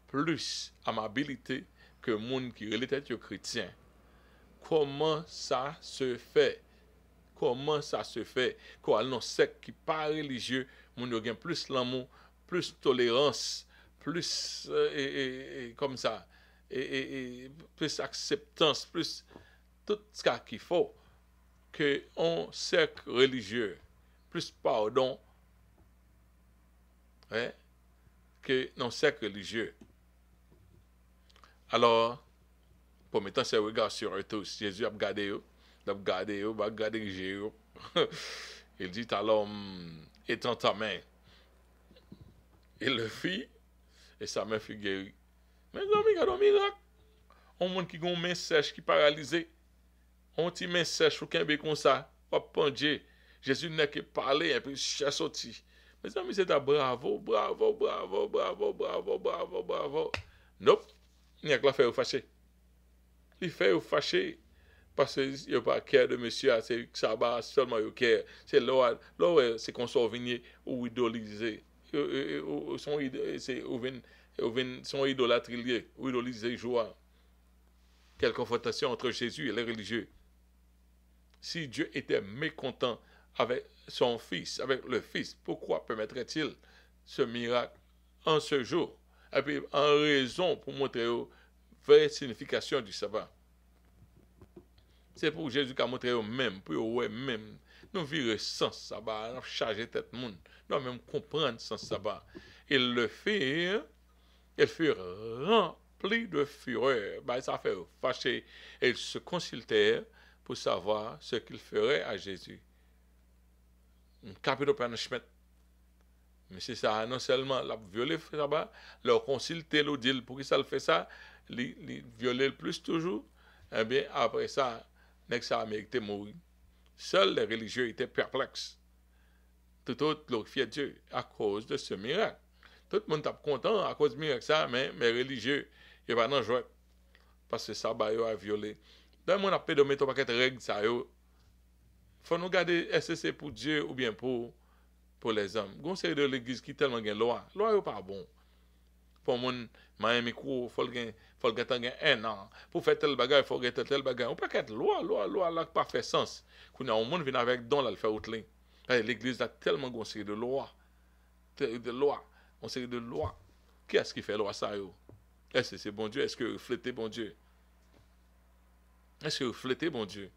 plus amabilité que monde qui rele chrétien comment ça Comment se fait? Comment ça se fait? quoi non sek qui pas religieux mon yo plus l'amour plus tolérance plus, euh, et, comme ça, plus acceptance, plus tout ce qu'il faut, que on sec religieux, plus pardon, hein, que non sec religieux. Alo, pou metan se wega sur etos, Jezu ap gade yo, dap gade yo, bak gade nje yo, el di talon, etan ta men, el le fi, e sa men fi geri, men zan mi gado mirak, an moun ki goun men sech, ki paralize, an ti men sech, fuken be kon sa, wap pandye, Jezu neke pale, en pi chasoti, men zan mi se ta bravo, bravo, bravo, bravo, bravo, bravo, bravo, nope, a n'y que la fait ou fâché. Li parce ou n'y a pas le cœur de monsieur, ah, c'est que ça va seulement le c'est l'or l'or c'est qu'on soit venu ou idolisé, Ou son idolâtrie, ou idolisé joie. Quelle confrontation entre Jésus et les religieux. Si Dieu était mécontent avec son fils, avec le fils, pourquoi permettrait-il ce miracle en ce jour? Eh en raison pour montrer la vraie signification du sabbat. C'est pour Jésus qui a montré même, pour eux même. Nous vivre sans sabbat, nous avons tête monde. Nous même comprendre sans sabbat. Ils le fait, Ils furent remplis de fureur. Bah, ça fait fâcher. Ils se consultèrent pour savoir ce qu'ils feraient à Jésus. Un capitaine mais c'est ça, non seulement l'a violé là-bas, leur consulté le pour qui ça le fait ça, il violer le plus toujours. Eh bien, après ça, next ça a mérité mourir. Seuls les religieux étaient perplexes. Tout le autre glorifiait Dieu à cause de ce miracle. Tout le monde est content à cause du miracle, ça, mais les religieux, ils pas en joie Parce que ça, bah, a violé. Donc, on a de mettre un paquet de règles, ça, il faut nous garder, est-ce c'est pour Dieu ou bien pour Po les am, gonseri de l'eglise ki telman gen loa, loa yo pa bon. Pon moun, mayen mikro, fol gen, fol gen tangen enan. Po fe tel bagay, fol gen tel tel bagay. Ou pa ket loa, loa, loa, la pa fe sens. Kou nou an moun vina vek don la li fe outlen. Hey, l'eglise da telman gonseri de loa. Telman de loa, gonseri de loa. Kè yas ki fe loa sa yo? Ese se bon Diyo, eske reflete bon Diyo? Ese reflete bon Diyo?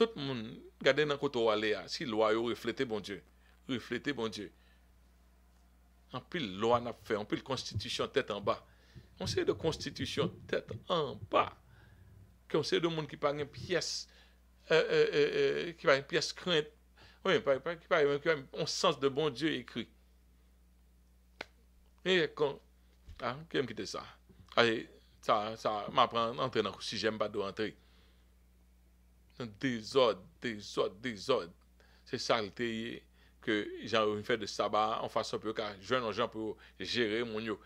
Tout moun gade nan koto wale ya, si loa yo reflete bon Diyo? refléter bon Dieu. En pile loi n'a fait, en pile constitution tête en bas. On sait de constitution tête en bas. Qu'on sait de monde qui parle une pièce, euh, euh, euh, qui parle une pièce crainte. Oui, qui parle un sens de bon Dieu écrit. Et quand. Ah, qui aime quitter ça? Allez, ça, ça m'apprend à entrer dans le Si je pas de rentrer. Désordre, désordre, désordre. C'est ça saleté que j'en fait de sabbat en façon pour que jeune gens pour gérer mon yo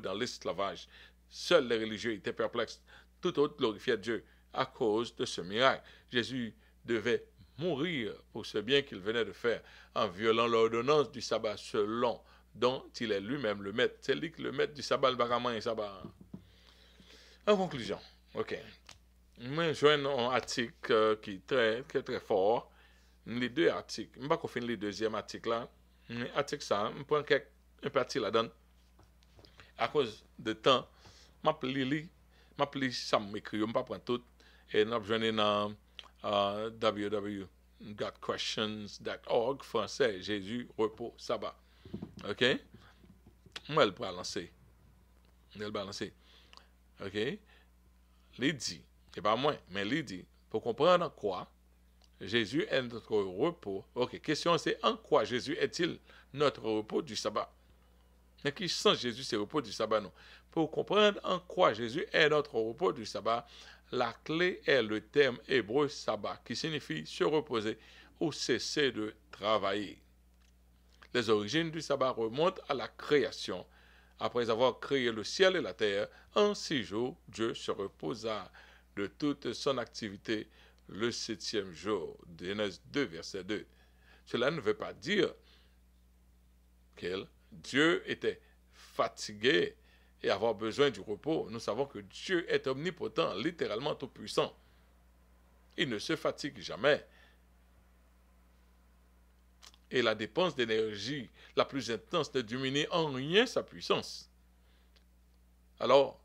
dans l'esclavage. Seuls les religieux étaient perplexes. Tout autre glorifiait Dieu à cause de ce miracle. Jésus devait mourir pour ce bien qu'il venait de faire en violant l'ordonnance du sabbat selon dont il est lui-même le maître. C'est lui qui le maître du sabbat, le baraman et sabbat. En conclusion, ok. Moi, je un article euh, qui est très, qui très fort li dwe atik, m pa kon fin li dwezyem atik la, atik sa, m pren kek, m parti la dan, a kouz de tan, m ap li li, m ap li sa m ekri yo, m pa pren tout, e nap jwene nan euh, www.godquestions.org franse, jesu, repo, saba. Ok? M wèl pralansi. M wèl pralansi. Ok? Li di, e pa mwen, men li di, pou kompran nan kwa, Jésus est notre repos. Ok, question c'est en quoi Jésus est-il notre repos du sabbat mais qui sent Jésus c'est repos du sabbat non Pour comprendre en quoi Jésus est notre repos du sabbat, la clé est le terme hébreu sabbat qui signifie se reposer ou cesser de travailler. Les origines du sabbat remontent à la création. Après avoir créé le ciel et la terre, en six jours, Dieu se reposa de toute son activité le septième jour. Genèse 2, verset 2. Cela ne veut pas dire que Dieu était fatigué et avoir besoin du repos. Nous savons que Dieu est omnipotent, littéralement tout-puissant. Il ne se fatigue jamais. Et la dépense d'énergie la plus intense ne diminue en rien sa puissance. Alors,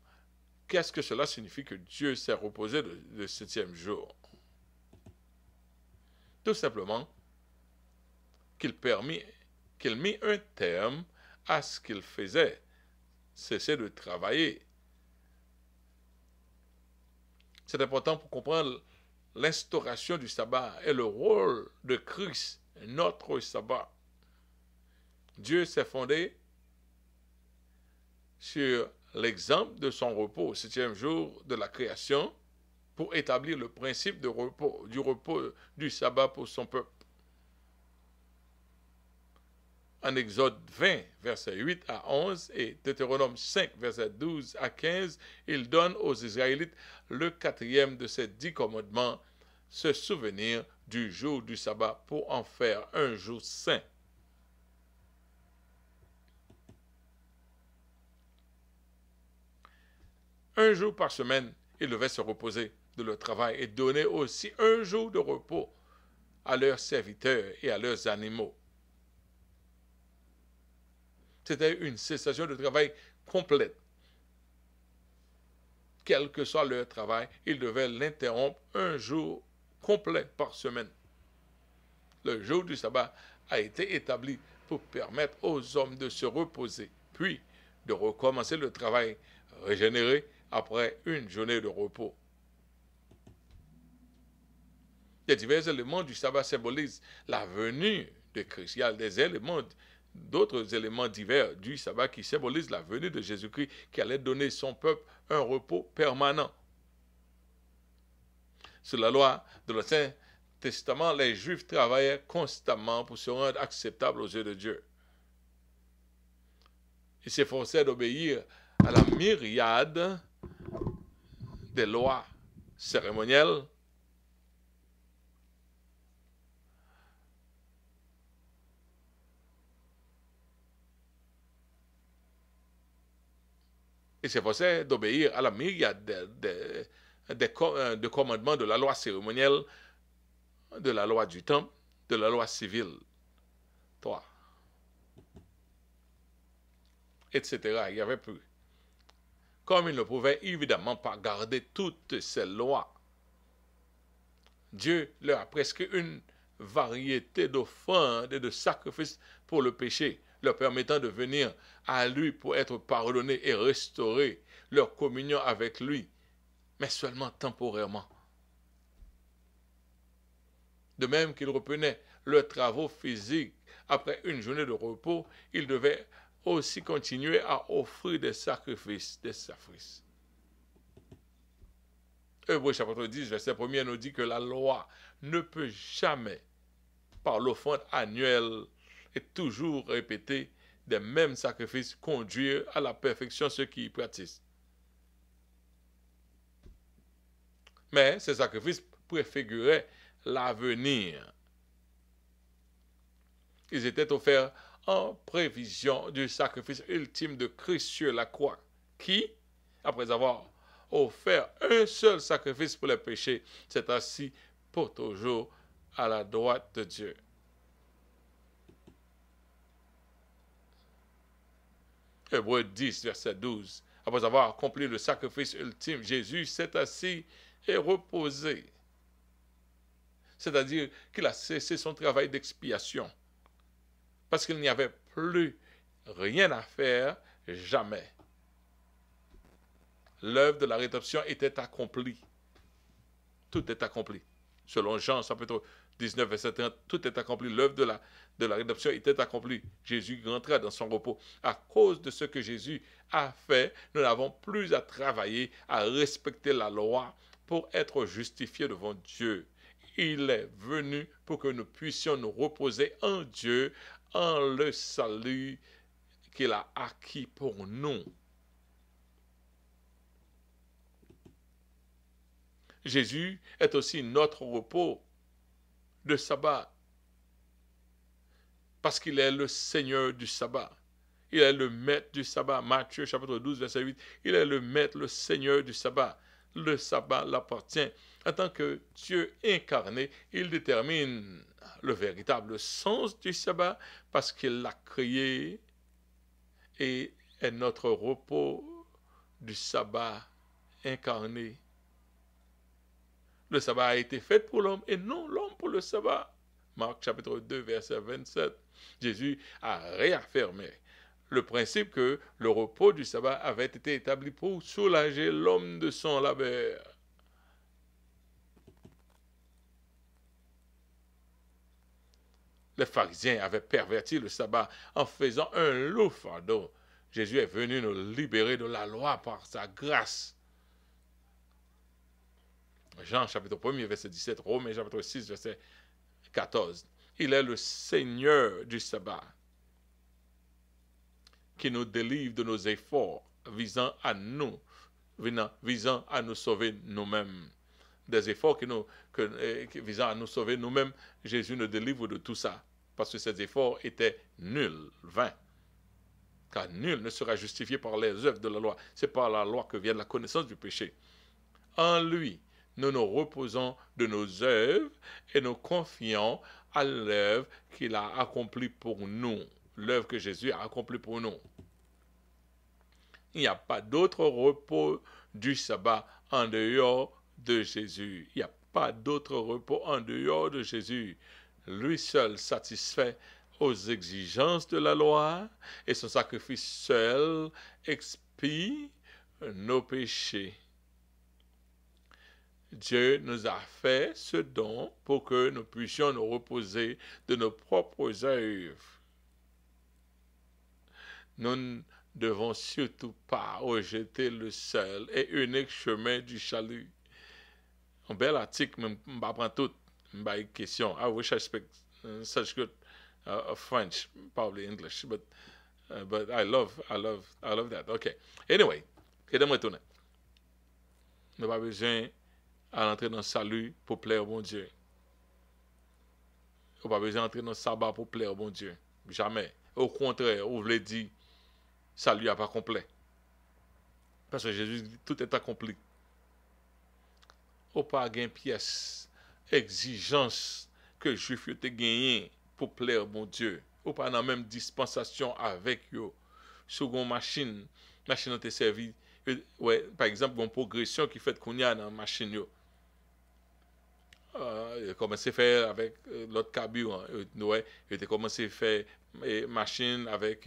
qu'est-ce que cela signifie que Dieu s'est reposé le septième jour tout simplement qu'il permit, qu'il mit un terme à ce qu'il faisait, cesser de travailler. C'est important pour comprendre l'instauration du sabbat et le rôle de Christ, notre sabbat. Dieu s'est fondé sur l'exemple de son repos, septième jour de la création, pour établir le principe de repos, du repos du sabbat pour son peuple. En Exode 20, versets 8 à 11 et Deutéronome 5, versets 12 à 15, il donne aux Israélites le quatrième de ces dix commandements, se souvenir du jour du sabbat pour en faire un jour saint. Un jour par semaine, il devait se reposer de leur travail et donner aussi un jour de repos à leurs serviteurs et à leurs animaux. C'était une cessation de travail complète. Quel que soit leur travail, ils devaient l'interrompre un jour complet par semaine. Le jour du sabbat a été établi pour permettre aux hommes de se reposer, puis de recommencer le travail régénéré après une journée de repos. Les divers éléments du sabbat symbolisent la venue de Christ. des éléments, d'autres éléments divers du sabbat qui symbolisent la venue de Jésus-Christ qui allait donner son peuple un repos permanent. Sous la loi de l'Ancien Testament, les Juifs travaillaient constamment pour se rendre acceptables aux yeux de Dieu. Ils s'efforçaient d'obéir à la myriade des lois cérémonielles il s'efforçait d'obéir à la myriade de, euh, commandements de la loi cérémonielle, de la loi du temple, de la loi civile. toi, Etc. Il n'y avait plus. Comme il ne pouvait évidemment pas garder toutes ces lois, Dieu leur a presque une variété d'offrandes et de sacrifices pour le péché, leur permettant de venir à lui pour être pardonnés et restaurer leur communion avec lui, mais seulement temporairement. De même qu'ils reprenaient leurs travaux physiques après une journée de repos, ils devaient aussi continuer à offrir des sacrifices, des sacrifices. chapitre 10, verset 1 nous dit que la loi ne peut jamais, par l'offrande annuelle, et toujours répéter des mêmes sacrifices conduire à la perfection ceux qui y pratiquent. Mais ces sacrifices préfiguraient l'avenir. Ils étaient offerts en prévision du sacrifice ultime de Christ sur la croix, qui, après avoir offert un seul sacrifice pour les péchés, s'est assis pour toujours à la droite de Dieu. Hébreu 10, verset 12. Après avoir accompli le sacrifice ultime, Jésus s'est assis et reposé. C'est-à-dire qu'il a cessé son travail d'expiation. Parce qu'il n'y avait plus rien à faire, jamais. L'œuvre de la rédemption était accomplie. Tout est accompli. Selon Jean chapitre 19, verset 30, tout est accompli. L'œuvre de la de la rédemption était accomplie. Jésus rentra dans son repos. À cause de ce que Jésus a fait, nous n'avons plus à travailler à respecter la loi pour être justifiés devant Dieu. Il est venu pour que nous puissions nous reposer en Dieu, en le salut qu'il a acquis pour nous. Jésus est aussi notre repos, de sabbat parce qu'il est le Seigneur du sabbat. Il est le maître du sabbat. Matthieu chapitre 12, verset 8. Il est le maître, le Seigneur du sabbat. Le sabbat l'appartient. En tant que Dieu incarné, il détermine le véritable sens du sabbat parce qu'il l'a créé et est notre repos du sabbat incarné. Le sabbat a été fait pour l'homme et non l'homme pour le sabbat. Marc chapitre 2, verset 27. Jésus a réaffirmé le principe que le repos du sabbat avait été établi pour soulager l'homme de son labeur. Les pharisiens avaient perverti le sabbat en faisant un loup fardeau. Jésus est venu nous libérer de la loi par sa grâce. Jean chapitre 1 verset 17, Romains chapitre 6 verset 14. Il est le Seigneur du sabbat qui nous délivre de nos efforts visant à nous, visant à nous sauver nous-mêmes. Des efforts qui nous, eh, visant à nous sauver nous-mêmes, Jésus nous délivre de tout ça, parce que ces efforts étaient nuls, vains. Car nul ne sera justifié par les œuvres de la loi. C'est par la loi que vient la connaissance du péché. En lui, nous nous reposons de nos œuvres et nous confions à l'œuvre qu'il a accomplie pour nous, l'œuvre que Jésus a accomplie pour nous. Il n'y a pas d'autre repos du sabbat en dehors de Jésus. Il n'y a pas d'autre repos en dehors de Jésus. Lui seul satisfait aux exigences de la loi et son sacrifice seul expie nos péchés. Dieu nous a fait ce don pour que nous puissions nous reposer de nos propres œuvres. Nous ne devons surtout pas rejeter le seul et unique chemin du chalut. Un bel article, mais je ne toute, tout. Je question. I wish I speak such good uh, French, probably English, but, uh, but I love, I love, I love that. Okay. Anyway, et de me tourner. Nous pas besoin al entre nan salu pou pler bon die. Ou pa beze entre nan saba pou pler bon die. Jamen. Ou kontre, ou vle di, salu a pa komple. Paswa Jezus dit, tout et a kompli. Bon ou pa gen piyes, egzijans, ke ju fyo te genyen pou pler bon die. Ou pa nan men dispensasyon avèk yo, sou gon machin, machin an te servi, euh, ou, pa exemple, gon progresyon ki fèt kon ya nan machin yo. Yè komanse fè avèk lot kabyou an, yè te komanse fè machin avèk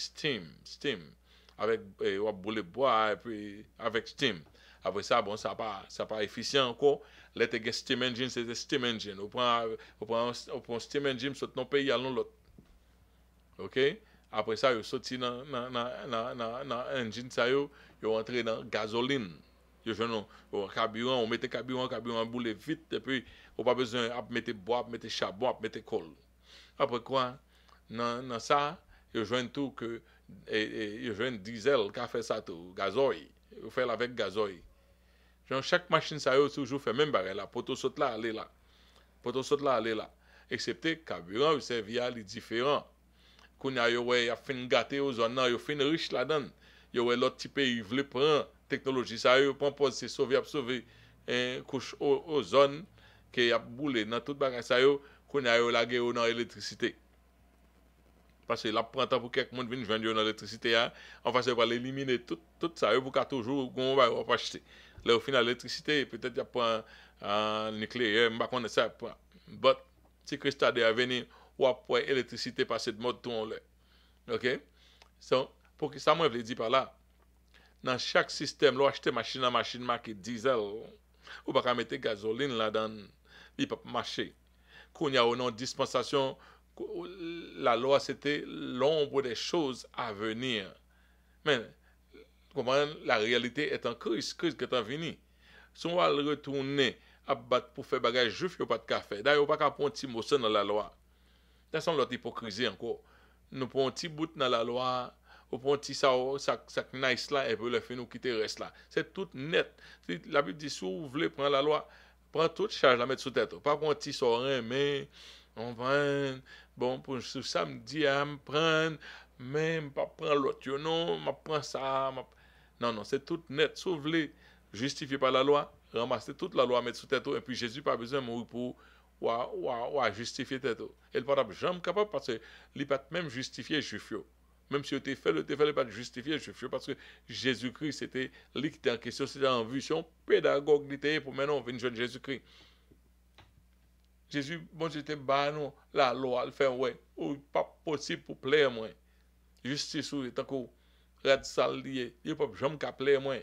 steam, avèk wap boulè bwa, avèk steam. Avèk sa bon sa pa, sa pa efisyen anko, lè te gen steam engine, se te steam engine. Ou pran steam engine, sot nan pe yalon lot. Ok, avèk sa yon soti nan engine sa yon, yon rentre nan gazoline. Yo jwen an kabiran, ou mette kabiran, kabiran boule vit, depi ou pa bezon ap mette bo, ap mette shabon, ap mette kol. Aprekwa, nan sa, yo jwen tou ke, yo jwen dizel ka fe sa tou, gazoy, yo fe lavek gazoy. Jan, chak machin sa yo soujou fe men bare la, poto sot la ale la, poto sot la ale la. Eksepte, kabiran yo se via li diferan. Kou na yo wey a fin gate yo zon nan, yo fin rich la dan. Yo wey lot tipe yi vle pran. teknoloji sa yo, ponpon se sovi ap sovi en eh, kouche o zon ke yap boule nan tout bagay sa yo konye a yo lage yo nan elektrisite. Pase la prantan pou kèk moun vini jvend yo nan elektrisite ya, an fase yo pali elimine tout sa yo pou ka toujou goun vay wap achite. Le ou fina elektrisite, petet ya pou an nikleye, mbak wane sa pou a. But, ti kristade a veni, wap pou a elektrisite pa set moun ton le. Ok? Son, pou ki sa moun vli di pala, Nan chak sistem lo, achete machin nan machin ma ki dizel. Ou baka mette gazolin la dan li pap mache. Koun ya ou nan dispensasyon, la lo a sete lombo de chouz a venir. Men, kouman, la realite etan kriz, kriz ketan veni. Sou mwal retounen ap bat pou fe bagaj juf yo pat kafe. Da yo baka pon ti mousen nan la lo a. Da son lot ipokrizi anko. Nou pon ti bout nan la lo a. ou pour un petit ça, ça, ça nice là, et peut le faire nous quitter reste là. C'est tout net. La Bible dit, si vous voulez prendre la loi, prends toute charge, la mettre sous tête. Pas pour un petit rien, mais on va, bon, pour ce samedi, à me prendre, mais pas prendre l'autre, non, je prendre ça. Non, non, c'est tout net. Si vous voulez justifier par la loi, ramasser toute la loi, mettre sous tête, et puis Jésus pas besoin de mourir pour ou à, justifier tête. Il n'est pas jamais capable parce qu'il n'est pas même justifié juif. Mem si ou te fèl, ou te fèl e pa justifiè. Je fèl parce que Jésus-Christ, c'était lui qui était en question, c'était en vision pédagogue d'Italie pou mè nan on fè une jeune Jésus-Christ. Jésus, bon, j'étais bannou, la loi, le fè ouè, ou pa possible pou plè mwen. Justi sou, etant kou, rad saldiye, yè pop jom ka plè mwen.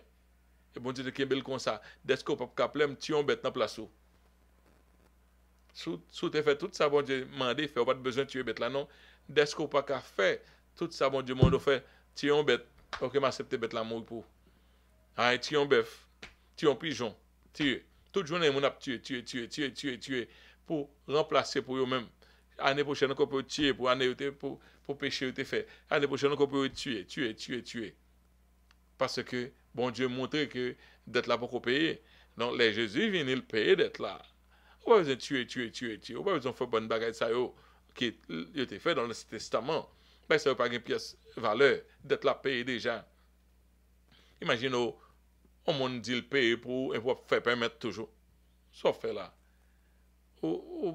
Et bon, j'étais kèm bel kon sa, desko pop ka plè mwen, tiyon bet nan plassou. Sou te fè tout sa, bon, j'ai mandé, fè ou pa te bezè, tiyon bet lan non, desko pa ka fè, Tout ça, bon Dieu, mon Dieu fait, tu es un bête, pour que m'accepte bête l'amour pour. Ah, tu es un bœuf, tu es un pigeon, tu es. Toute journée, mon a tué, tué, tué, tué, tué, tué, pour remplacer pour eux-mêmes. Année prochaine, on peut tuer, pour année, pour, pour pécher, te fait. Année prochaine, on peut tuer, tuer, tuer, tuer. Parce que, bon Dieu, montre que d'être là pour payer. Donc, les Jésus viennent, ils payent d'être là. On va besoin tuer, tuer, tuer, tuer. On va besoin de faire bonne bagaille, ça, qui était fait dans le Testament ben ça n'a pas une valeur d'être la payé déjà. Imaginez, on m'a dit le payer pour faire permettre toujours. Sauf fait là. Ou,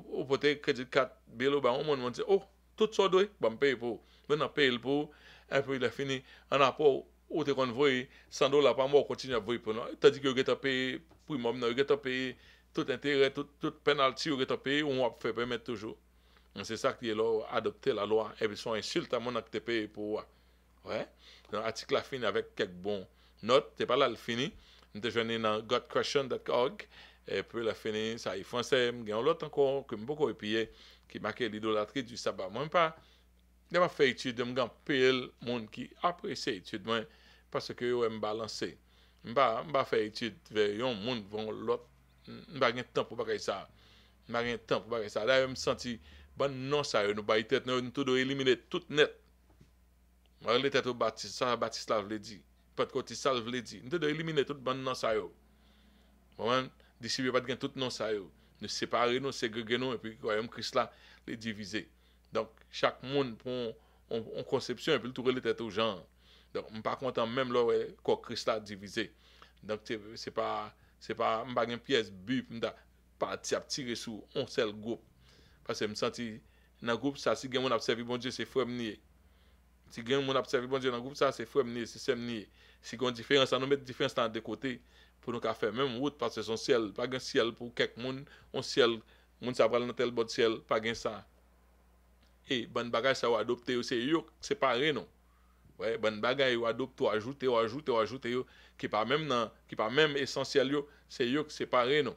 ou, ou peut-être que dit 4 billes ou on m'a dit, tout ça doit, ben paye pour. Ben paye pour, et puis il a fini. En apport, ou te convoye, 100 dollars pour continuer à voyer pour nous. Tandis que vous avez payé, pour moi, vous avez payé tout intérêt, tout, tout penalty, vous payé, on va faire permettre toujours. an se sa ki e lor adopte la lwa, evi son insult a moun ak te pe pou wak. Wè? Nan atik la fini avèk kek bon not, te pala la fini, mwen te jwenni nan godcrushon.org, epi la fini, sa yi franse, mwen gen lout anko, ke mwen poko epi ye, ki makè lido latri du sabba. Mwen pa, mwen pa fè etude, mwen gen pèl moun ki apre se etude mwen, pasè ke yo m balanse. Mwen pa fè etude, ve yon moun voun lout, mwen ba gen tan pou bakay sa. Mwen ba gen tan pou bakay sa. La yon m senti, ban nan sa yo nou bayi tet nou, nou tou do elimine tout net. Mwen rele tet ou batis, sa batis la vle di, pat koti sal vle di, nou tou do elimine tout ban nan sa yo. Mwen disip yo pat gen tout nan sa yo, nou separe nou, segrege nou, epi kwa yon kris la le divize. Donk, chak moun pou on, on konsepsyon epi loutou rele tet ou jan. Donk, mwen pa kontan, mwen lor wey, kwa kris la divize. Donk, se pa, se pa m bagen piyes, bip mda, pati ap tire sou, on sel goup, Pasè m senti nan goup sa, si gen moun apsevi bon Dje, se frem niye. Si gen moun apsevi bon Dje nan goup sa, se frem niye, se sem niye. Si gen moun diferansan, nou met diferansan an de kote, pou nou ka fèm. Mèm m wot, pasè son sèl, pa gen sèl pou kek moun, on sèl, moun sa pral nan tel bot sèl, pa gen sa. E, ban bagay sa wadopte yo, se yok, se pare non. Ban bagay wadopte yo, ajoute yo, ajoute yo, ajoute yo, ki pa mèm nan, ki pa mèm esensyal yo, se yok, se pare non.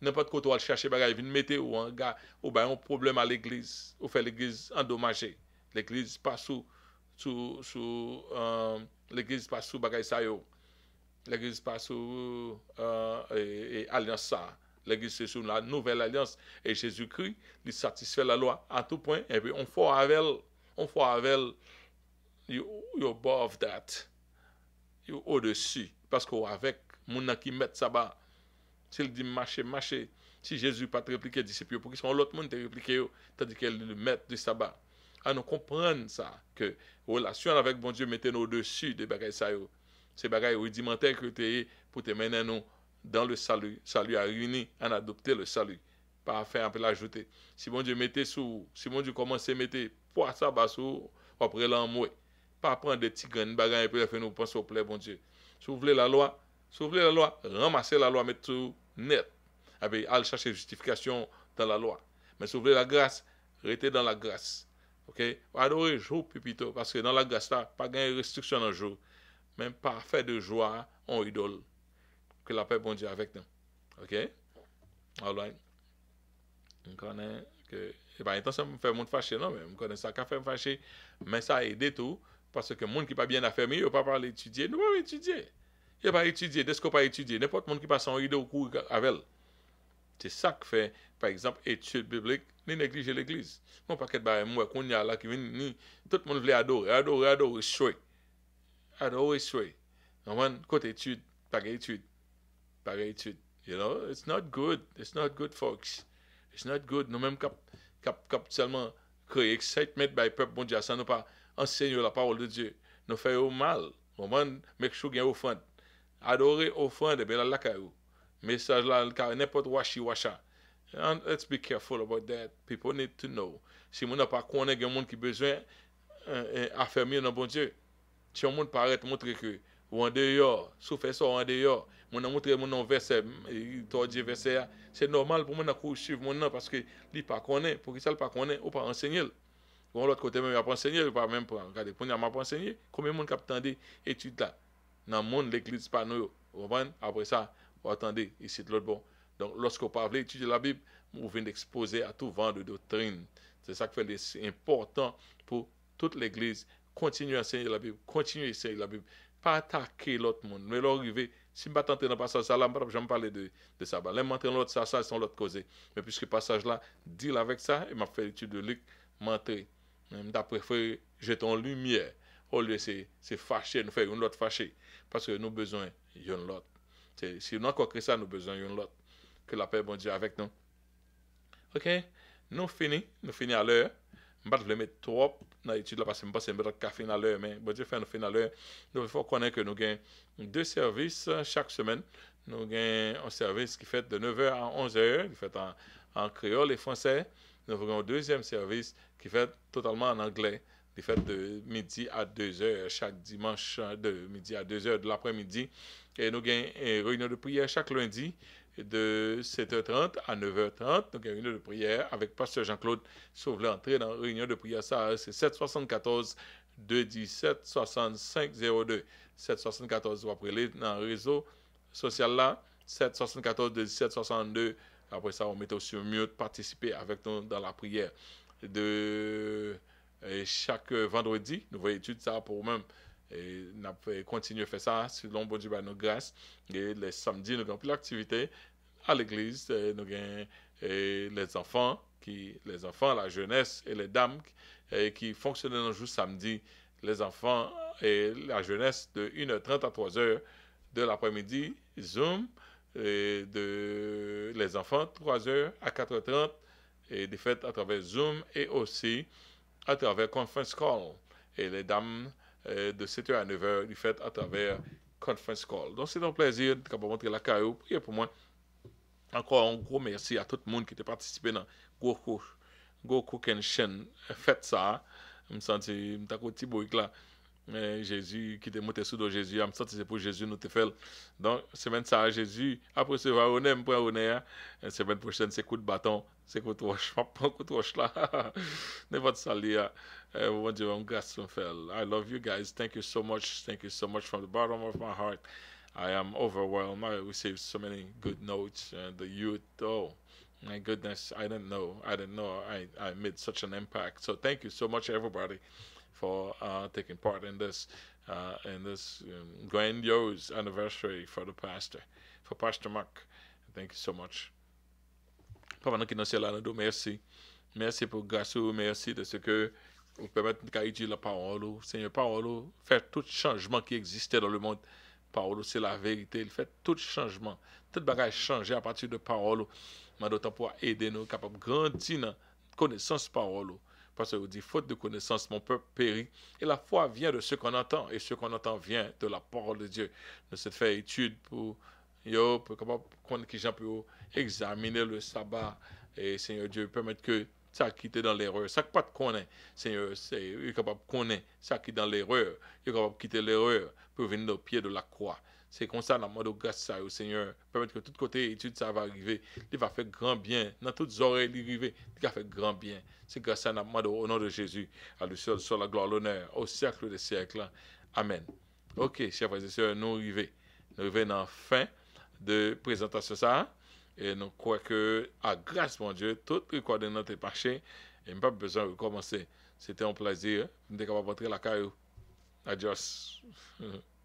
Nèmpèd kòt wòl chache bagay vin metè ou an gà, ou bayon problem a l'Eglise, ou fè l'Eglise endomajè. L'Eglise pas sou euh, bagay sa yo, l'Eglise pas sou euh, alians sa, l'Eglise se sou nouvel alians, e Jésus-Christ li satisfè la lò a tout poin, en fò avèl yò bov dat, yò o desi, paskò avèk mounan ki met sa ba, S'il dit marcher, marcher. Si Jésus pas répliqué les pour qu'ils soient l'autre monde, répliqué, tandis qu'elle est le maître du sabbat. À nous comprendre ça, que relation avec bon Dieu mettez nous au-dessus des bagailles ça. Ces bagailles rudimentaires que tu es, pour te mener nous dans le salut. Salut à réunir, en adopter le salut. Pas faire un peu l'ajouter. Si bon Dieu mettez sous, si bon Dieu commence à mettre poids sabbat sous, après l'en Pas prendre des petits grains bagailles faire nous penser au plaisir, bon Dieu. Si vous voulez la loi, si la loi, ramassez la loi, mettez tout net. Et allez chercher justification dans la loi. Mais si la grâce, rester dans la grâce. Ok? Adorer jour plutôt, parce que dans la grâce, là, pas de restriction dans le jour. Même parfait de joie en idole. Que la paix bon Dieu avec nous. Ok? Alors, On connaît que. Et eh bien, intention me fait monde fâché, non, mais on connaît ça qu'a fait fâché. Mais ça a aidé tout, parce que le monde qui n'est pas bien affermi, il ne pas parler étudier. Nous, on étudier. Il pas étudié, n'est-ce qu'on pas étudié? N'importe monde qui passe en rideau au cours avec elle. C'est ça que fait, par exemple, étude biblique, ni négliger l'église. Non, pas que bah, moi, qu'on y a là, qui vient, ni, tout le monde veut adorer, adorer, adorer, choué. Adorer, On va côté étude, pas étude, pas étude. You know, it's not good. It's not good, folks. It's not good. Nous-mêmes, cap, cap, cap, seulement créer excitement by peuple, bon Dieu, ça nous pas enseigner la parole de Dieu. Nous faisons mal. Moment, make mettre qu'il y Adore eh ofran de be la lakay ou. Mesaj la lakay ou. Nèpot washi washa. Let's be careful about that. People need to know. Si moun apak konen gen moun ki bezwen euh, euh, afermye nan bonje. Si moun paret moun tre kre. Wande yo. Sou fe so wande yo. Moun an moun tre moun an verse. E to di verse ya. Se normal pou moun akou chiv moun nan. Paske li pak konen. Pou ki sal pak konen. Ou pa ensegnel. Ou an lot kote moun apensegnel. Ou pa moun apensegnel. Kome moun kapten di etude la. dans le monde l'Église l'église, pas nous. Après ça, vous attendez ici de l'autre bord. Donc, lorsque vous parlez de la Bible, vous venez d'exposer à tout vent de doctrine. C'est ça qui fait important pour toute l'église. Continuez à enseigner la Bible, continuez à enseigner la Bible. Pas attaquer l'autre monde. Mais arriver si je ne tenter dans le passage là, je ne parler de, de ça. Je bah, vais l'autre ça, ça, sont l'autre causé. Mais puisque passage là, deal avec ça, et m'a fait l'étude de Luc, mentir. Je préféré en lumière. Au lieu de se fâcher, nous faire une autre fâcher. Parce que nous besoin yon lot. Si nous encore ça, nous besoin yon lot. Que la paix, bon Dieu, avec nous. Ok, nous finissons. Nous finissons à l'heure. Je ne vais pas mettre trop dans l'étude parce que je pas un je vais café à l'heure. Mais bon Dieu, faire nous finir à l'heure. il faut connaître que nous avons deux services chaque semaine. Nous avons un service qui fait de 9h à 11h, qui fait en, créole et français. Nous avons un deuxième service qui fait totalement en anglais. Il de midi à 2h chaque dimanche hein, de midi à 2h de l'après-midi. Et nous avons une réunion de prière chaque lundi de 7h30 à 9h30. avons une réunion de prière avec pasteur Jean-Claude entrer dans la réunion de prière, ça c'est 774 217 65 02. Après dans le réseau social là, 774 217 62. Après ça, on met aussi mieux de participer avec nous dans la prière de... Et chaque euh, vendredi, nous voyons étude ça pour nous-mêmes. Et nous continuons à faire ça selon bon Dieu, nos grâces. Et les samedis, nous avons plus d'activité à l'église. Euh, nous avons euh, les enfants, qui, les enfants, la jeunesse et les dames qui fonctionnent dans le jour samedi. Les enfants et la jeunesse de 1h30 à 3h de l'après-midi, Zoom, et de les enfants 3h à 4h30 et des fêtes à travers Zoom et aussi à travers Conference Call. Et les dames euh, de 7h à 9h, du fait à travers Conference Call. Donc, c'est un plaisir de vous montrer la carrière. Et pour moi. Encore un gros merci à tout le monde qui a participé dans Goku, Goku Kenshin. fait ça. Je me sens un petit peu là. Jésus, qui te monte sous de Jésus, am senti c'est pour Jésus nous te fait. Donc, semaine ça, Jésus, après ce va honneur, pour honneur, semaine prochaine, c'est coup de bâton, c'est coup de roche, pas coup de roche là. N'importe ça, là. Eh, mon Dieu, on grâce me fait. I love you guys. Thank you so much. Thank you so much from the bottom of my heart. I am overwhelmed. I received so many good notes. and the youth, oh, my goodness, I didn't know. I didn't know I, I made such an impact. So thank you so much, everybody for uh, taking part in this uh, in this um, grandiose anniversary for the pastor, for Pastor Mark. Thank you so much. Papa, nous qui nous sommes là, nous merci. Merci pour grâce, merci de ce que vous permettez de qu'à la parole. Seigneur, parole, faire tout changement qui existait dans le monde. Parole, c'est la vérité. Il fait tout changement. Tout bagage changé à partir de parole. Mais d'autant pour aider nous, capable de grandir dans connaissance parole. Parce qu'il dit, faute de connaissance, mon peuple périt. Et la foi vient de ce qu'on entend, et ce qu'on entend vient de la parole de Dieu. Nous se fait étude pour, yo, pour qu'on qui examiner le sabbat. Et Seigneur Dieu, permettre que ça quitte dans l'erreur, ça qui pas de connaître, Seigneur, c'est est capable ça qui dans l'erreur, il est capable de quitter l'erreur pour venir au pied de la croix. C'est comme ça, la le mode grâce au Seigneur, permettre que de côté côtés, étude, ça va arriver. Il va faire grand bien. Dans toutes les oreilles, il arriver. Il va faire grand bien. C'est grâce à la au nom de Jésus, à lui seul, soit la gloire, l'honneur, au siècle des siècles. Amen. Ok, chers frères et sœurs, nous arrivons. Nous arrivons en fin de présentation ça. Et nous croyons que, à grâce, mon Dieu, tout le de notre marché, il n'y a pas besoin de recommencer. C'était un plaisir. Nous sommes capables de la caillou. Adios.